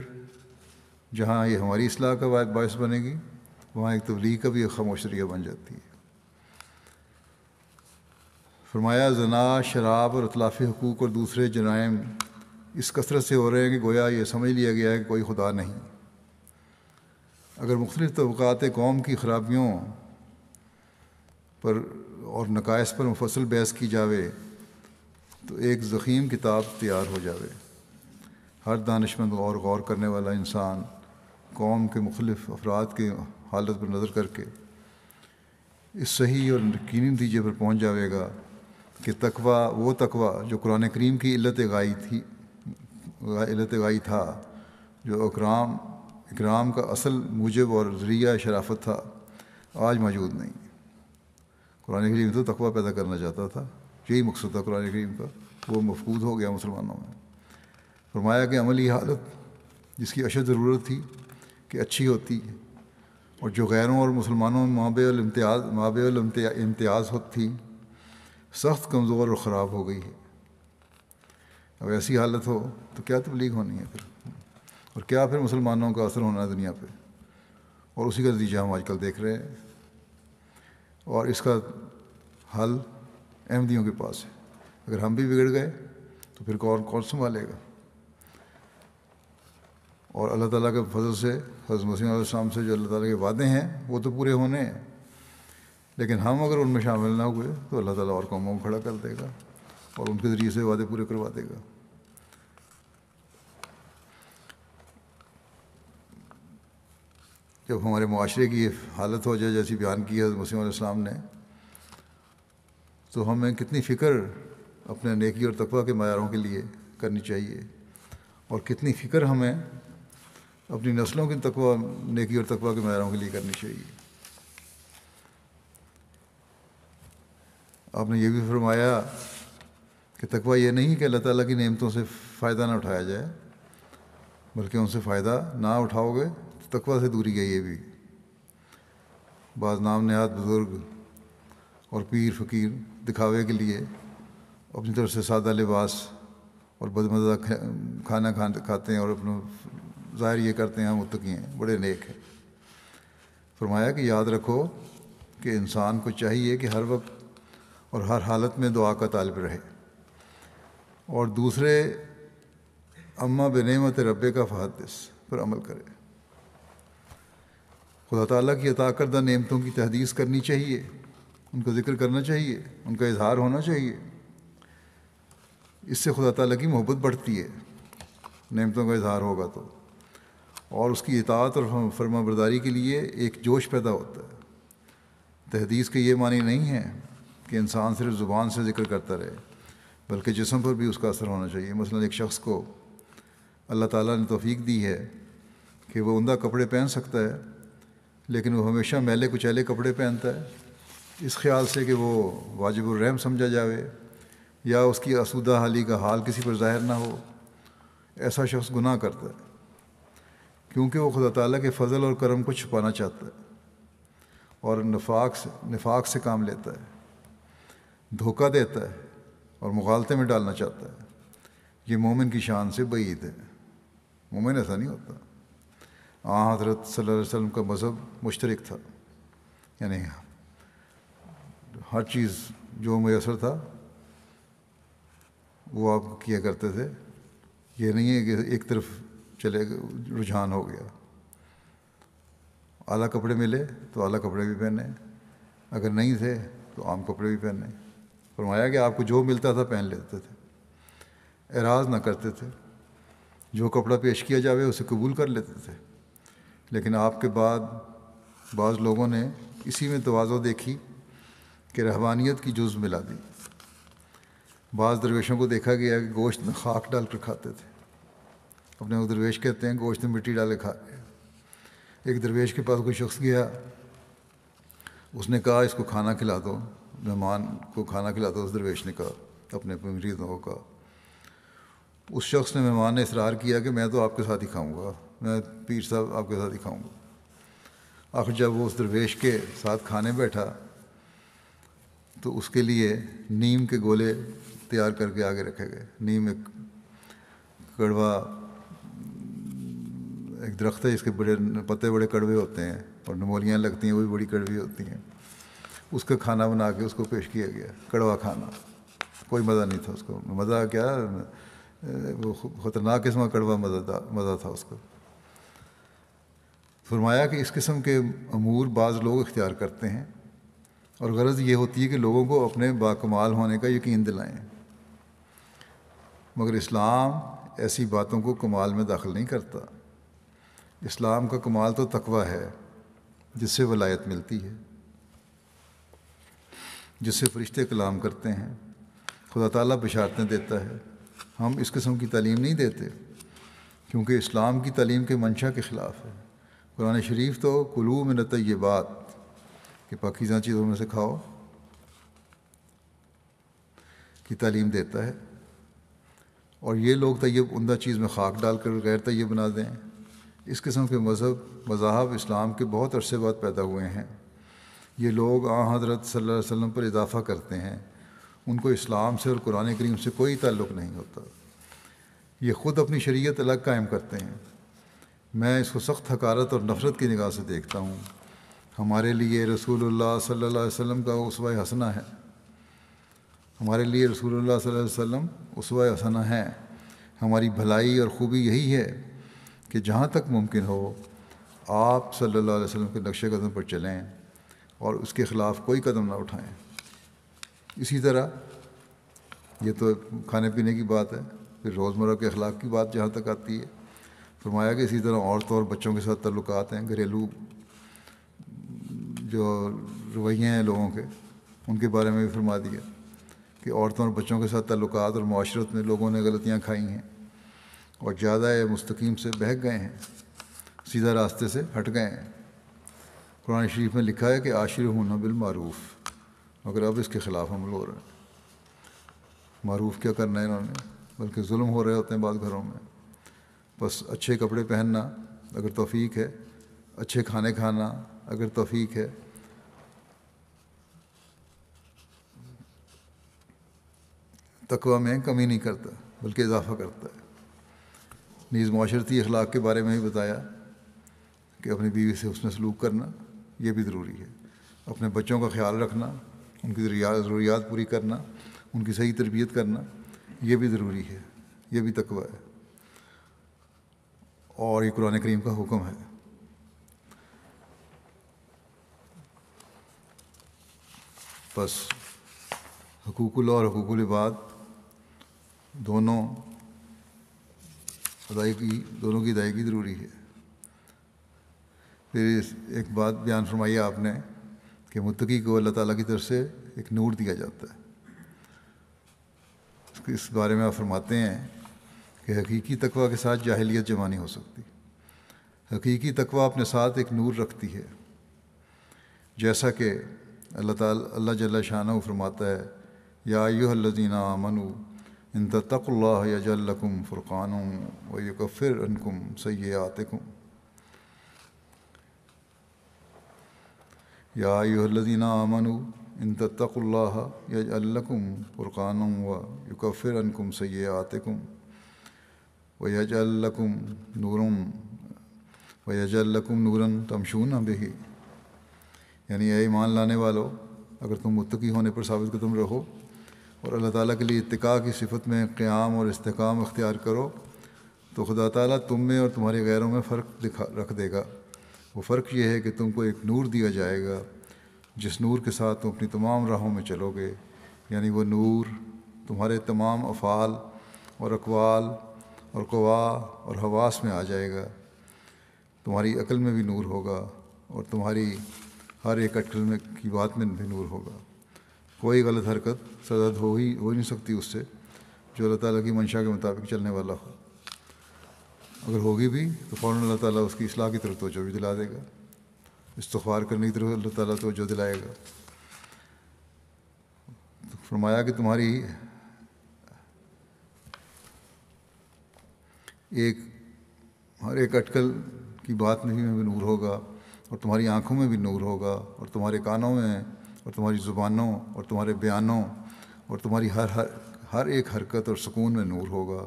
जहाँ ये हमारी असलाह का बायस बनेगी वहाँ एक तबलीग का भी एक खामोशरिया बन जाती है फरमाया जना शराब और अतलाफ़ी हकूक़ और दूसरे जराइम इस कसरत से हो रहे हैं कि गोया ये समझ लिया गया है कि कोई खुदा नहीं अगर मुख्तलिफ़ तबक़ात कौम की ख़राबियों पर और नकायस पर मुफसल बहस की जावे तो एक ज़ख़ीम किताब तैयार हो जाए हर दानशमंद और गौर करने वाला इंसान कौम के मुखलिफ अफराद की हालत पर नज़र करके इस सही और यकीनी नतीजे पर पहुँच जाएगा कि तकवा वो तकवा जो कुरान करीम की इलत गाई थी इलत गाई था जो अकराम इकराम का असल मूजब और ज़रिया शराफत था आज मौजूद नहीं कुरान करीम तो तकवा पैदा करना चाहता था यही मकसद था कुरान करीम का वो मफकूद हो गया मुसलमानों में फरमाया कि अमली हालत जिसकी अशद ज़रूरत थी कि अच्छी होती है और जो गैरों और मुसलमानों में इम्तियाज़ माबेलम्तियाज थी सख्त कमज़ोर और ख़राब हो गई है अब ऐसी हालत हो तो क्या तबलीग होनी है फिर और क्या फिर मुसलमानों का असर होना है दुनिया पर और उसी का नतीजा हम आजकल देख रहे हैं और इसका हल अहमदियों के पास है अगर हम भी बिगड़ गए तो फिर कौन कौन संभालेगा और अल्लाह ताला के फजल से हज़रत मसीम शाम से जो अल्लाह ताला के वादे हैं वो तो पूरे होने हैं लेकिन हम अगर उनमें शामिल ना हुए तो अल्लाह ताला और कौमों को खड़ा कर देगा और उनके ज़रिए से वादे पूरे करवा देगा जब हमारे माशरे की हालत हो जाए जैसी बयान की है मसीम ने तो हमें कितनी फ़िक्र अपने नेकी और तकवा के मैारों के लिए करनी चाहिए और कितनी फ़िक्र हमें अपनी नस्लों के तकवा नेकी और तकवा के मैारों के लिए करनी चाहिए आपने ये भी फरमाया कि तकवा यह नहीं कि अल्लाह ताला की नेमतों से फ़ायदा ना उठाया जाए बल्कि उनसे फ़ायदा ना उठाओगे तो तकवा से दूरी गई ये भी बाज़ नाम नहाद बुज़ुर्ग और पीर फ़कीर दिखावे के लिए अपनी तरफ से सादा लिबास और बदमजा खाना खा खाते हैं और अपना ज़ाहिर ये करते हैं हम मुतकी हैं बड़े नेक हैं फरमाया कि याद रखो कि इंसान को चाहिए कि हर वक्त और हर हालत में दुआ का तालब रहे और दूसरे अम्मा बनमत रबे का फहदस पर अमल करे खुदा ताली की अता करदा की तहदीस करनी चाहिए उनका जिक्र करना चाहिए उनका इजहार होना चाहिए इससे खुदा तला की मोहब्बत बढ़ती है नमतों का इजहार होगा तो और उसकी इतात और फर्मा बरदारी के लिए एक जोश पैदा होता है तहदीस के ये मानी नहीं है कि इंसान सिर्फ ज़ुबान से जिक्र करता रहे बल्कि जिसम पर भी उसका असर होना चाहिए मसलन एक शख्स को अल्लाह ताला ने तोफ़ी दी है कि वो उमदा कपड़े पहन सकता है लेकिन वो हमेशा मैले कुचैले कपड़े पहनता है इस ख्याल से कि वो वाजिब रहम समझा जावे या उसकी असूदा हाली का हाल किसी पर ज़ाहिर ना हो ऐसा शख्स गुनाह करता है क्योंकि वो खुदा ताली के फ़जल और करम को छुपाना चाहता है और नफाक से नफाक से काम लेता है धोखा देता है और मुखालते में डालना चाहता है ये मोमिन की शान से बईद है मोमिन ऐसा नहीं होता आ हजरत सल्लल्लाहु अलैहि वसल्लम का मज़हब मुश्तरक था यानी हर चीज़ जो मैसर था वो आप किया करते थे ये नहीं है कि एक तरफ चले रुझान हो गया आला कपड़े मिले तो आला कपड़े भी पहने अगर नहीं थे तो आम कपड़े भी पहने फरमाया कि आपको जो मिलता था पहन लेते थे एराज ना करते थे जो कपड़ा पेश किया जावे उसे कबूल कर लेते थे लेकिन आपके बाद बाज़ लोगों ने इसी में तोज़ो देखी कि रहवानियत की जुज़ मिला दी बाज़ दरवेशों को देखा गया कि गोश्त में खाक डाल कर खाते थे अपने वो दरवेश कहते हैं गोश्त में मिट्टी डाले खा रहे एक दरवेश के पास कोई शख्स गया उसने कहा इसको खाना खिला दो मेहमान को खाना खिला दो उस दरवेश ने कहा अपने मुरीदों को कहा उस शख्स ने मेहमान ने इसरार किया कि मैं तो आपके साथ ही खाऊँगा मैं पीर साहब आपके साथ ही खाऊँगा आखिर जब वो उस दरवेश के साथ खाने बैठा तो उसके लिए नीम के गोले तैयार करके आगे रखे गए नीम एक कड़वा एक दरख्त है जिसके बड़े पत्ते बड़े कड़वे होते हैं और नमोलियाँ लगती हैं वो भी बड़ी कड़वी होती हैं उसका खाना बना के उसको पेश किया गया कड़वा खाना कोई मज़ा नहीं था उसको मज़ा क्या वो ख़तरनाक किस्म का कड़वा मज़ा था मज़ा था उसको फरमाया कि इस किस्म के अमूर बाज़ लोग इख्तियार करते हैं और गरज़ ये होती है कि लोगों को अपने बाकमाल होने का यकीन दिलाएं मगर इस्लाम ऐसी बातों को कमाल में दाखिल नहीं करता इस्लाम का कमाल तो तकवा है जिससे वलायत मिलती है जिससे फरिश्ते कलाम करते हैं खुदा ताला बशारतें देता है हम इस किस्म की तालीम नहीं देते क्योंकि इस्लाम की तालीम के मंशा के ख़िलाफ़ है कुरान शरीफ तो में ये बात कि पाकिजा चीज़ों में से खाओ की तालीम देता है और ये लोग तय उमदा चीज़ में खाक डाल कर गैर तयब बना दें इस किस्म के मज़हब मजाहब इस्लाम के बहुत अरसे बाद पैदा हुए हैं ये लोग आ हज़रत सल्लल्लाहु वसल्लम पर इजाफ़ा करते हैं उनको इस्लाम से और कुरान करीम से कोई ताल्लुक़ नहीं होता ये ख़ुद अपनी शरीयत अलग कायम करते हैं मैं इसको सख्त हकारत और नफ़रत की निगाह से देखता हूँ हमारे लिए रसूलुल्लाह सल्लल्लाहु अलैहि वसल्लम का उसवा हसना है हमारे लिए रसूलुल्लाह सल्लल्लाहु अलैहि वसल्लम उसवा हसना है हमारी भलाई और ख़ूबी यही है कि जहाँ तक मुमकिन हो आप सल्लल्लाहु अलैहि वसल्लम के नक्श कदम पर चलें और उसके ख़िलाफ़ कोई कदम ना उठाएं इसी तरह ये तो खाने पीने की बात है फिर रोज़मर्रा के अखलाक की बात जहाँ तक आती है फरमाया कि इसी तरह औरतों और बच्चों के साथ तल्लुकात हैं घरेलू जो रवैये हैं लोगों के उनके बारे में भी फरमा दिया कि औरतों और बच्चों के साथ तल्लु और माशरत में लोगों ने गलतियाँ खाई हैं और ज़्यादा मुस्तकीम से बहक गए हैं सीधा रास्ते से हट गए हैं कुरान शरीफ में लिखा है कि आशिर होना बिलमूफ मगर अब इसके ख़िलाफ़ हम हो हैं मरूफ क्या करना है इन्होंने बल्कि म हो रहे होते हैं बाद घरों में बस अच्छे कपड़े पहनना अगर तोफ़ी है अच्छे खाने खाना अगर तोफीक है तकवा में कमी नहीं करता बल्कि इजाफा करता है नीज़ माशरती अखलाक के बारे में भी बताया कि अपनी बीवी से उसने सलूक करना ये भी ज़रूरी है अपने बच्चों का ख्याल रखना उनकी ज़रूरियात पूरी करना उनकी सही तरबियत करना ये भी ज़रूरी है ये भी तकवा है और ये कुरान करीम का हुक्म है बस हकूकुल और हकूकुल इबाद दोनों अदायगी दोनों की अदायगी ज़रूरी है फिर एक बात बयान फरमाई आपने कि मुतकी को अल्लाह ताला की तरफ से एक नूर दिया जाता है इस बारे में आप फरमाते हैं कि हकीकी तकवा के साथ जाहलीत जमा नहीं हो सकती हकीकी तकवा अपने साथ एक नूर रखती है जैसा कि اللہ تعالیٰ اللہ جل شانہ فرماتا ہے یا ایوہ الذین آمنو ان تتق اللہ یجل لکم فرقان و یکفر عنکم سیئاتکم یا ایوہ الذین آمنو ان تتق اللہ یجل لکم فرقان و یکفر عنکم سیئاتکم و یجل لکم نورم و نورا تمشون به यानी ये ईमान लाने वालों अगर तुम मुतकी होने पर साबित को रहो और अल्लाह ताला के लिए इतका की सिफत में क़्याम और इस्तेकाम अख्तियार करो तो खुदा ताला तुम में और तुम्हारे गैरों में फ़र्क दिखा रख देगा वो फ़र्क यह है कि तुमको एक नूर दिया जाएगा जिस नूर के साथ तुम अपनी तमाम राहों में चलोगे यानी वह नूर तुम्हारे तमाम अफ़ाल और अकवाल और कवा और हवास में आ जाएगा तुम्हारी अकल में भी नूर होगा और तुम्हारी हर एक अटकल में की बात में भी नूर होगा कोई गलत हरकत सरदर्द हो ही हो नहीं सकती उससे जो अल्लाह ताली की मंशा के मुताबिक चलने वाला हो अगर होगी भी तो फ़ौर अल्लाह ताली उसकी असलाह की तरफ तोजो भी दिला देगा इस्तार करने की तरफ अल्लाह ताली तोजो दिलाएगा तो फरमाया कि तुम्हारी एक हर एक अटकल की बात नहीं में भी नूर होगा और तुम्हारी आँखों में भी नूर होगा और तुम्हारे कानों में और तुम्हारी ज़ुबानों और तुम्हारे बयानों और तुम्हारी हर हर हर एक हरकत और सुकून में नूर होगा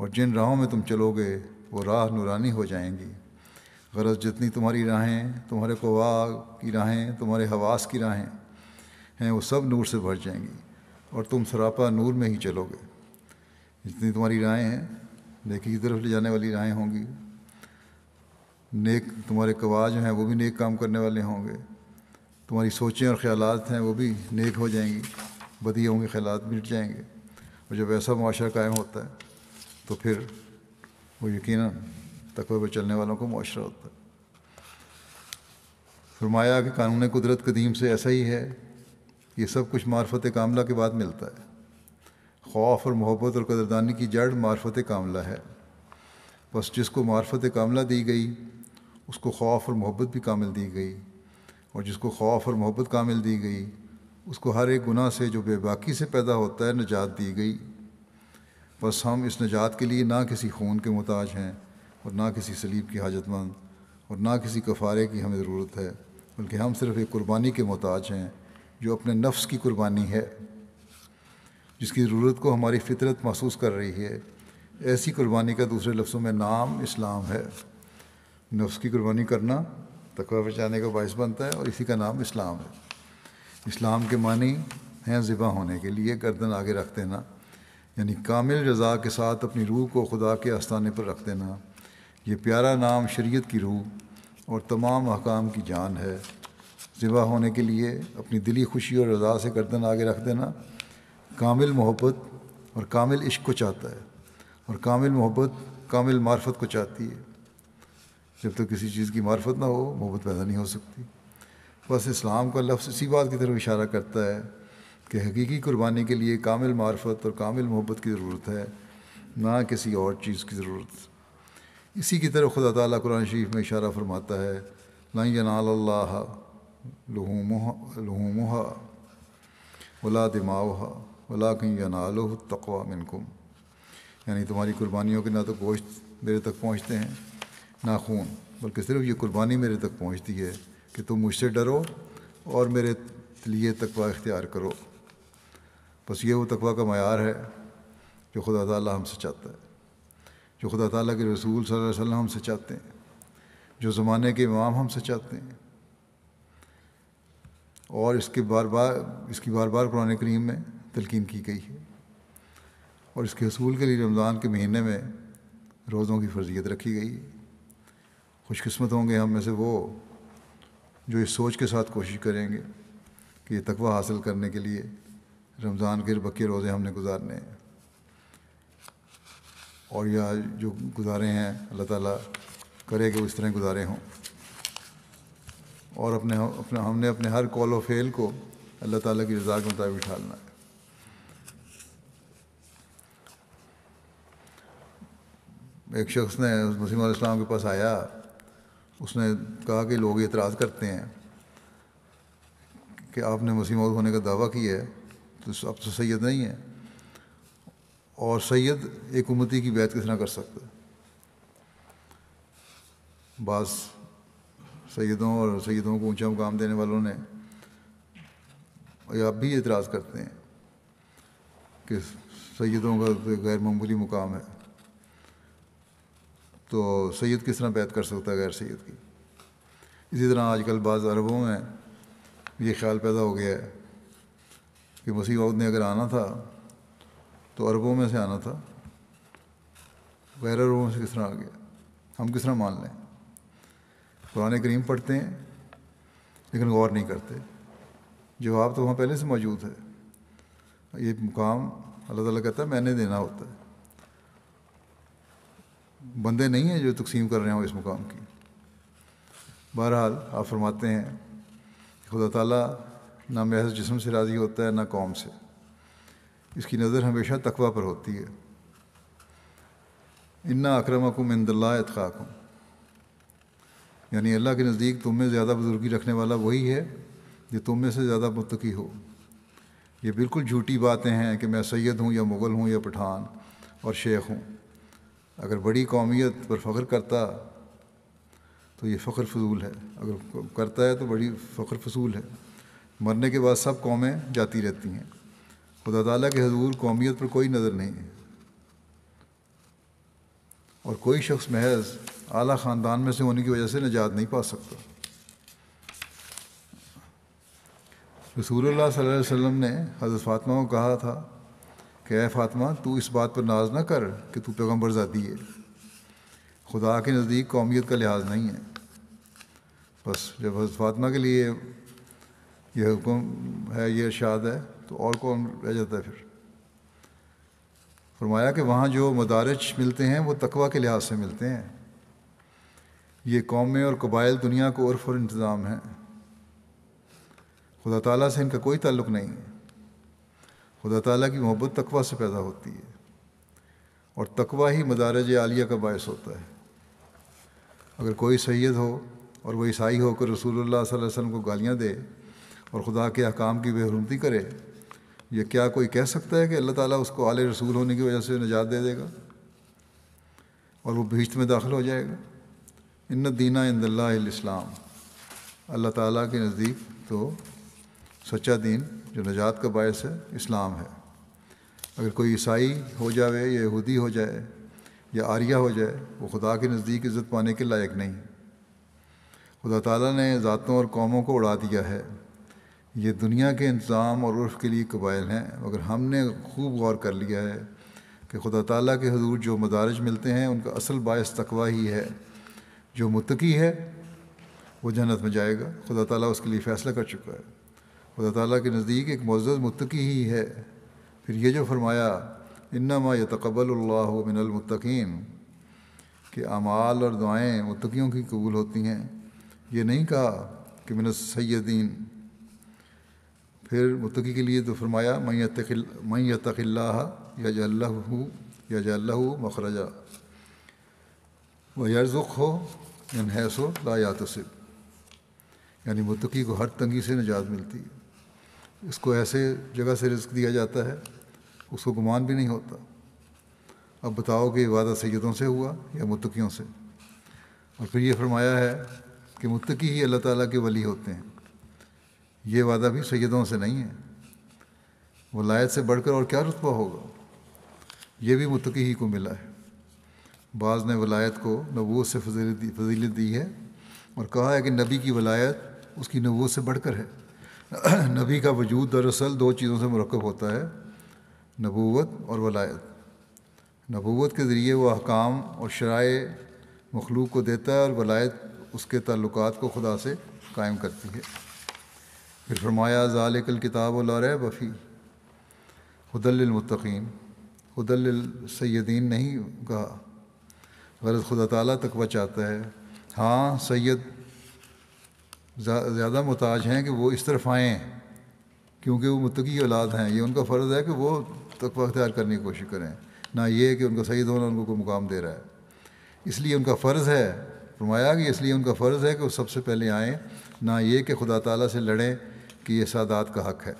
और जिन राहों में तुम चलोगे वो राह नूरानी हो जाएंगी गरज जितनी तुम्हारी राहें तुम्हारे कोवा की राहें तुम्हारे हवास की राहें हैं वो सब नूर से भर जाएंगी और तुम सरापा नूर में ही चलोगे जितनी तुम्हारी राहें हैं देखी की तरफ ले जाने वाली राहें होंगी नेक तुम्हारे कवाज हैं वो भी नेक काम करने वाले होंगे तुम्हारी सोचें और ख्याल हैं वो भी नेक हो जाएंगी बदी होंगे ख्याल मिट जाएंगे और जब ऐसा मुआरा कायम होता है तो फिर वो यकीन तकवे पर चलने वालों को मुआरा होता है फरमाया कि कानून कुदरत कदीम से ऐसा ही है ये सब कुछ मार्फत कामला के बाद मिलता है खौफ और मोहब्बत और कदरदानी की जड़ मार्फत कामला है बस जिसको मार्फत कामला दी गई उसको खौफ और मोहब्बत भी कामिल दी गई और जिसको खौफ और मोहब्बत कामिल दी गई उसको हर एक गुनाह से जो बेबाकी से पैदा होता है नजात दी गई बस हम इस नजात के लिए ना किसी खून के मोहताज हैं और ना किसी सलीब की हाजतमंद और ना किसी कफ़ारे की हमें ज़रूरत है बल्कि हम सिर्फ़ एक कुर्बानी के मोहताज हैं जो अपने नफ्स की कुर्बानी है जिसकी ज़रूरत को हमारी फितरत महसूस कर रही है ऐसी कुर्बानी का दूसरे लफ्ज़ों में नाम इस्लाम है नफ्स की कुर्बानी करना तकवा बचाने का बायस बनता है और इसी का नाम इस्लाम है इस्लाम के मानी हैं ज़िबा होने के लिए गर्दन आगे रख देना यानी कामिल रज़ा के साथ अपनी रूह को खुदा के आस्थाने पर रख देना ये प्यारा नाम शरीयत की रूह और तमाम अहकाम की जान है ज़िबा होने के लिए अपनी दिली खुशी और रज़ा से गर्दन आगे रख देना कामिल मोहब्बत और कामिल इश्क को चाहता है और कामिल मोहब्बत कामिल मार्फत को चाहती है जब तक किसी चीज़ की मार्फत ना हो मोहब्बत पैदा नहीं हो सकती बस इस्लाम का लफ्स इसी बात की तरफ इशारा करता है कि हकीकी कुर्बानी के लिए कामिल मार्फत और कामिल मोहब्बत की ज़रूरत है ना किसी और चीज़ की ज़रूरत इसी की तरफ खुदा ताली कुरान शरीफ में इशारा फरमाता है लाई नाल्ला लहूमहा वला दिमावहा वला कहीं नालो तकवा मिनकुम यानी तुम्हारी कुर्बानियों के ना तो गोश्त मेरे तक पहुँचते हैं नाखून बल्कि सिर्फ ये कुर्बानी मेरे तक पहुँचती है कि तुम मुझसे डरो और मेरे लिए तकवा इख्तियार करो बस ये वो तकवा का मैार है जो खुदा ताला हमसे चाहता है जो खुदा ताला के रसूल सल्लल्लाहु अलैहि वसल्लम हमसे चाहते हैं जो ज़माने के इमाम हमसे चाहते हैं और इसके बार बार इसकी बार बार कुरान करीम में तलकिन की गई है और इसके असूल के लिए रमज़ान के महीने में रोज़ों की फर्जियत रखी गई है खुशकस्मत होंगे हम में से वो जो इस सोच के साथ कोशिश करेंगे कि ये तकवा हासिल करने के लिए रमज़ान के बक्के रोज़े हमने गुजारने हैं और यह जो गुजारे हैं अल्लाह ताला करे कि उस तरह गुजारे हों और अपने अपने हमने अपने हर कॉल और फेल को अल्लाह ताला की रजा के मुताबिक ढालना है एक शख्स ने मुसीम के पास आया उसने कहा कि लोग एतराज़ करते हैं कि आपने मसीह मौत होने का दावा किया है तो अब तो सैयद नहीं है और सैयद एक उम्मती की बैत किस ना कर सकता बस सैदों और सैदों को ऊंचा मुकाम देने वालों ने आप भी एतराज़ करते हैं कि सैदों का तो गैर मामूली मुकाम है तो सैद किस तरह बैत कर सकता है गैर सैद की इसी तरह आजकल बाज़ अरबों में ये ख्याल पैदा हो गया है कि मसीह मौद ने अगर आना था तो अरबों में से आना था गैर अरबों में से किस तरह आ गया हम किस तरह मान लें पुराने करीम पढ़ते हैं लेकिन गौर नहीं करते जवाब तो वहाँ पहले से मौजूद है ये मुकाम अल्लाह तला कहता है मैंने देना होता है बंदे नहीं हैं जो तकसीम कर रहे हो इस मुकाम की बहरहाल आप फरमाते हैं खुदा ताला ना महज जिसम से राज़ी होता है ना कौम से इसकी नज़र हमेशा तकवा पर होती है इन्ना अक्रमकुम इंदल्ला इतखाकुम यानी अल्लाह के नज़दीक तुम में ज़्यादा बुज़ुर्गी रखने वाला वही है जो तुम में से ज़्यादा मुतकी हो ये बिल्कुल झूठी बातें हैं कि मैं सैयद हूँ या मुग़ल हूँ या पठान और शेख हूँ अगर बड़ी कौमियत पर फ़ख्र करता तो ये फ़ख्र फजूल है अगर करता है तो बड़ी फ़ख्र फजूल है मरने के बाद सब कौमें जाती रहती हैं खुदा ताली के हजूर कौमियत पर कोई नज़र नहीं है और कोई शख्स महज अली ख़ानदान में से होने की वजह से निजात नहीं पा सकता रसूल सल्लल्लाहु अलैहि वसल्लम ने हज़रत फातमा को कहा था कि ए फातिमा तू इस बात पर नाज ना कर कि तू पैगम्बर ज़ाती है खुदा के नज़दीक कौमियत का लिहाज नहीं है बस जब हज़रत फातिमा के लिए यह हुक्म है यह इर्शाद है तो और कौन रह जाता है फिर फरमाया कि वहाँ जो मदारज मिलते हैं वो तकवा के लिहाज से मिलते हैं ये कौमें और कबाइल दुनिया को उर्फ और इंतज़ाम है खुदा तला से इनका कोई ताल्लुक नहीं है खुदा ताला की मोहब्बत तकवा से पैदा होती है और तकवा ही मदारज आलिया का बायस होता है अगर कोई सैद हो और वो ईसाई होकर रसूलुल्लाह सल्लल्लाहु अलैहि वसल्लम को गालियाँ दे और खुदा के अहकाम की बेहरूमती करे ये क्या कोई कह सकता है कि अल्लाह ताला उसको आले रसूल होने की वजह से निजात दे देगा और वो भीष्ट में दाखिल हो जाएगा इन दीना इंदल्लाम अल्लाह ताला के नज़दीक तो सच्चा दीन जो नजात का बायस है इस्लाम है अगर कोई ईसाई हो जाए या यहूदी हो जाए या आर्या हो जाए वो खुदा के नज़दीक इज़्ज़त पाने के लायक नहीं खुदा ताला ने ज़ातों और कौमों को उड़ा दिया है ये दुनिया के इंतज़ाम और उर्फ़ के लिए कबायल हैं मगर हमने खूब गौर कर लिया है कि खुदा ताला के हजूर जो मदारज मिलते हैं उनका असल बायस तकवा ही है जो मुतकी है वो जन्नत में जाएगा खुदा ताला उसके लिए फ़ैसला कर चुका है खुदा ताली के नज़दीक एक मज़्ज़ मुतकी ही है फिर ये जो फरमाया इन्ना माँ इन्नमा यतकबलमिनमतकीन के अमाल और दुआएँ मुतकीयों की कबूल होती हैं ये नहीं कहा कि मिन सैदीन फिर मुतकी के लिए तो फरमाया मैं तखिल मैं यतखिल्ला या जल्लू या जल्लू मखरजा व यर्जुक हो यान हैसो ला या यातसिब यानी मुतकी को हर तंगी से निजात मिलती है इसको ऐसे जगह से रिस्क दिया जाता है उसको गुमान भी नहीं होता अब बताओ कि वादा सैदों से हुआ या मुतकियों से और फिर ये फरमाया है कि मुतकी ही अल्लाह ताला के वली होते हैं ये वादा भी सैदों से नहीं है वलायत से बढ़कर और क्या रुतबा होगा ये भी मुतकी ही को मिला है बाज़ ने वलायत को नबूत से फजीलत दी है और कहा है कि नबी की वलायत उसकी नबूत से बढ़कर है (clears throat) नबी का वजूद दरअसल दो चीज़ों से मरकब होता है नबूवत और वलायत नबूवत के ज़रिए वह अहकाम और शराय मखलूक को देता है और वलायत उसके ताल्लुक को खुदा से कायम करती है फिर फरमाया ज़ालिकल किताब व लार बफ़ी हदलमतकीन हदल सैदीन नहीं कहा गरज खुदा ताली तकवा चाहता है हाँ सैद ज़्यादा मोहताज हैं कि वो इस तरफ आएँ क्योंकि वो मुतकी औलाद हैं ये उनका फ़र्ज़ है कि वो तकवा अख्तियार करने की कोशिश करें ना ये कि उनका सही होना उनको कोई मुकाम दे रहा है इसलिए उनका फ़र्ज़ है फरमाया कि इसलिए उनका फ़र्ज़ है कि वो सबसे पहले आएँ ना ये कि खुदा ताली से लड़ें कि यह सादात का हक़ है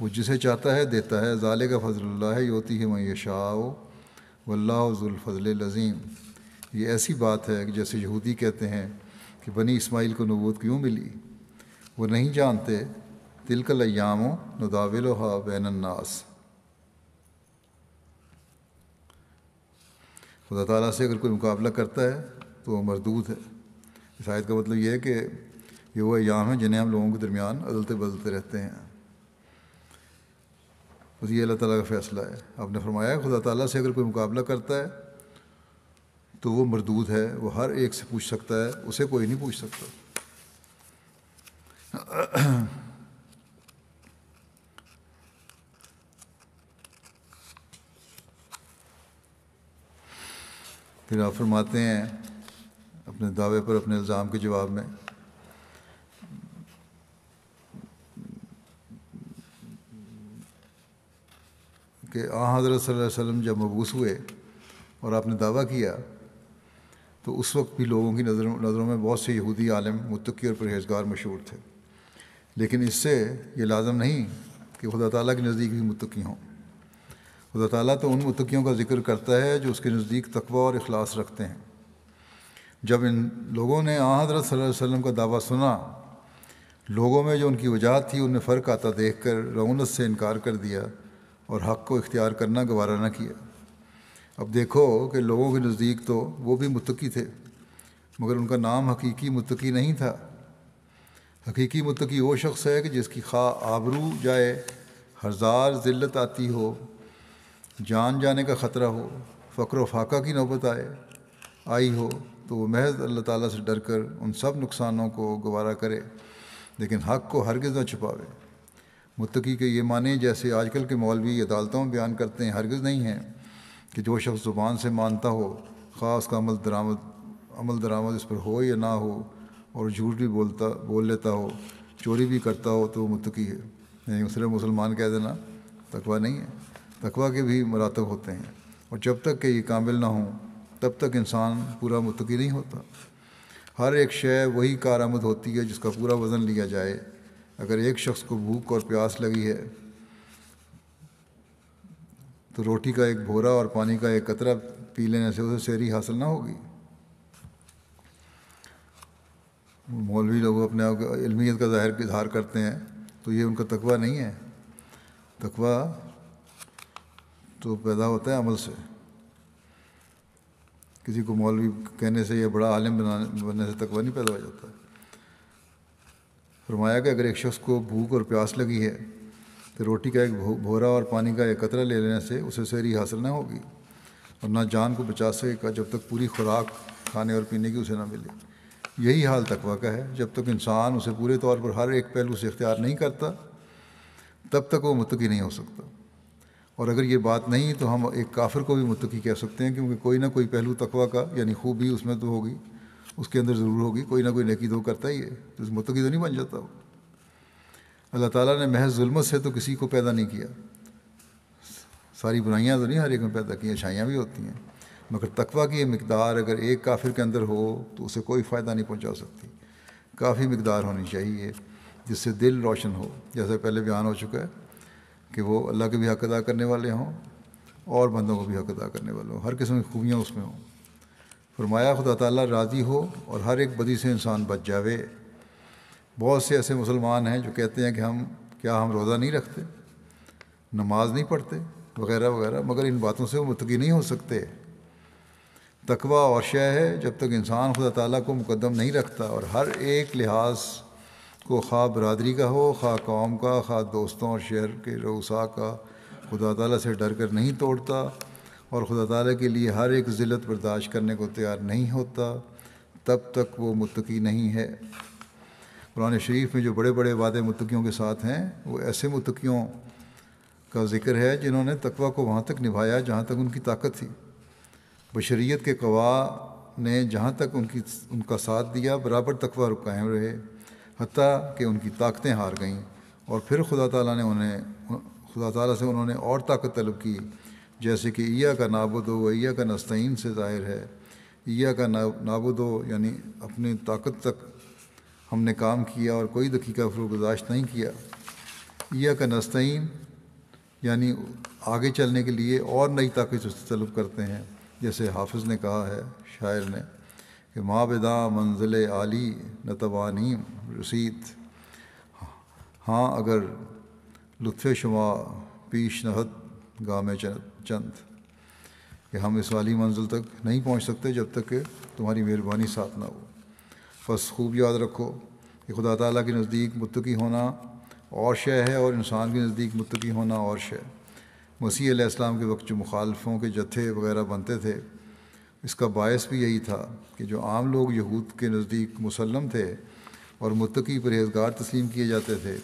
वो जिसे चाहता है देता है ज़ाले का फजल है योती है मैं शाह वल्लाफ़ल लज़ीम ये ऐसी बात है कि जैसे यहूदी कहते हैं कि बनी इस्माइल को नबूत क्यों मिली वो नहीं जानते तिलकल अयामो नदाविल बैनन्नास खुदा तला से अगर कोई मुकाबला करता है तो वह मरदूद है इस आयत का मतलब यह है कि ये वो अयाम हैं जिन्हें हम लोगों के दरमियान अदलते बदलते रहते हैं तो ये अल्लाह ताला का फ़ैसला है आपने फरमाया खुदा ताला से अगर कोई मुकाबला करता है तो वो मरदूद है वो हर एक से पूछ सकता है उसे कोई नहीं पूछ सकता फिर आप फरमाते हैं अपने दावे पर अपने इल्ज़ाम के जवाब में कि आ हज़रत सल्लल्लाहु अलैहि वसल्लम जब मबूस हुए और आपने दावा किया तो उस वक्त भी लोगों की नज़रों नज़रों में बहुत से यहूदी आलम मुतकी और परहेजगार मशहूर थे लेकिन इससे ये लाजम नहीं कि खुदा ताली के नज़दीक भी मुतकी हों खुदा ताली तो उन मुतकीियों का जिक्र करता है जो उसके नज़दीक तकवा और अखलास रखते हैं जब इन लोगों ने आ हज़रत वसल्लम का दावा सुना लोगों में जो उनकी वजह थी उनमें फ़र्क आता देख कर रौनत से इनकार कर दिया और हक़ को इख्तियार करना गवारा न किया अब देखो कि लोगों के नज़दीक तो वो भी मुतकी थे मगर उनका नाम हकीकी मुतकी नहीं था हकीकी मुतकी वो शख्स है कि जिसकी खा आबरू जाए हज़ार ज़िल्लत आती हो जान जाने का ख़तरा हो फ़क्र फाका की नौबत आए आई हो तो वो महज अल्लाह ताला से डर कर उन सब नुकसानों को गवारा करे लेकिन हक़ को हरगज़ ना छुपावे मुतकी के ये माने जैसे आजकल के मौलवी अदालतों में बयान करते हैं हरगज़ नहीं हैं कि जो शख्स ज़ुबान से मानता हो खास का अमल दरामद अमल दरामद इस पर हो या ना हो और झूठ भी बोलता बोल लेता हो चोरी भी करता हो तो वो मुतकी है नहीं उसने मुसलमान कह देना तकवा नहीं है तकवा के भी मरातब होते हैं और जब तक कि ये कामिल ना हों तब तक इंसान पूरा मुतकी नहीं होता हर एक शय वही कारामद होती है जिसका पूरा वज़न लिया जाए अगर एक शख्स को भूख और प्यास लगी है तो रोटी का एक भोरा और पानी का एक कतरा पी लेने से उसे शहरी हासिल ना होगी मौलवी लोग अपने आप इलमियत का जाहिर इजहार करते हैं तो ये उनका तकवा नहीं है तकवा तो पैदा होता है अमल से किसी को मौलवी कहने से या बड़ा आलिम बनाने बनने से तकवा नहीं पैदा हो जाता फरमाया कि अगर एक शख्स को भूख और प्यास लगी है तो रोटी का एक भोरा और पानी का एक कतरा ले लेने से उसे सहरी हासिल ना होगी और ना जान को बचा सकेगा जब तक पूरी खुराक खाने और पीने की उसे ना मिले यही हाल तकवा का है जब तक इंसान उसे पूरे तौर पर हर एक पहलू से इख्तियार नहीं करता तब तक वो मुतकी नहीं हो सकता और अगर ये बात नहीं तो हम एक काफिर को भी मुतकी कह सकते हैं क्योंकि कोई ना कोई पहलू तकवा का यानी खूबी उसमें तो होगी उसके अंदर ज़रूर होगी कोई ना कोई नेकी दो तो करता ही है तो मुतकी तो नहीं बन जाता वो अल्लाह ताला ने महज जुल्मत से तो किसी को पैदा नहीं किया सारी बुराइयाँ तो नहीं हर एक में पैदा की अच्छाइयाँ भी होती हैं मगर तकवा की मकदार अगर एक काफिर के अंदर हो तो उसे कोई फ़ायदा नहीं पहुँचा सकती काफ़ी मकदार होनी चाहिए जिससे दिल रोशन हो जैसे पहले बयान हो चुका है कि वो अल्लाह के भी हक अदा करने वाले हों और बंदों को भी हक अदा करने वाले हों हर किस्म की खूबियाँ उसमें हों फरमाया खुदा ताली राज़ी हो और हर एक बदी से इंसान बच जावे बहुत से ऐसे मुसलमान हैं जो कहते हैं कि हम क्या हम रोज़ा नहीं रखते नमाज नहीं पढ़ते वगैरह वगैरह मगर इन बातों से वो मुतकी नहीं हो सकते तकवा और शय है जब तक इंसान खुदा ताला को मुकदम नहीं रखता और हर एक लिहाज को खा बरदरी का हो खा कौम का खा दोस्तों और शहर के रोसा का खुदा ताला से डर कर नहीं तोड़ता और खुदा ताला के लिए हर एक ज़िलत बर्दाश्त करने को तैयार नहीं होता तब तक वो मुतकी नहीं है कुरान शरीफ में जो बड़े बड़े वादे मुतकियों के साथ हैं वो ऐसे मुतकियों का जिक्र है जिन्होंने तकवा को वहाँ तक निभाया जहाँ तक उनकी ताकत थी बशरीत के कवा ने जहाँ तक उनकी उनका साथ दिया बराबर तकवा कायम रहे हती कि उनकी ताकतें हार गईं और फिर खुदा तला ने उन्हें खुदा ताला से उन्होंने और ताकत तलब की जैसे कि ईया का नाबुद व ईया का नस्तीन से ज़ाहिर है ईया का ना नाबुद यानी अपनी ताकत तक हमने काम किया और कोई दुखी का गुजाश्त नहीं किया या का नस्तीन यानी आगे चलने के लिए और नई ताकत तलब करते हैं जैसे हाफिज़ ने कहा है शायर ने कि माबदा मंजिल आली नतवानीम रसीद हाँ अगर लुत्फ शुमा पीश नहत गाम चंद कि हम इस वाली मंजिल तक नहीं पहुंच सकते जब तक कि तुम्हारी मेहरबानी साथ ना हो बस खूब याद रखो कि खुदा ताली के नज़दीक मुतकी होना और शय है और इंसान के नज़दीक मुतकी होना और शय मसीह अलैहिस्सलाम के वक्त जो मुखालफों के जत्थे वगैरह बनते थे इसका बायस भी यही था कि जो आम लोग यहूद के नज़दीक मुसलम थे और मुतकी परहेजगार तस्लीम किए जाते थे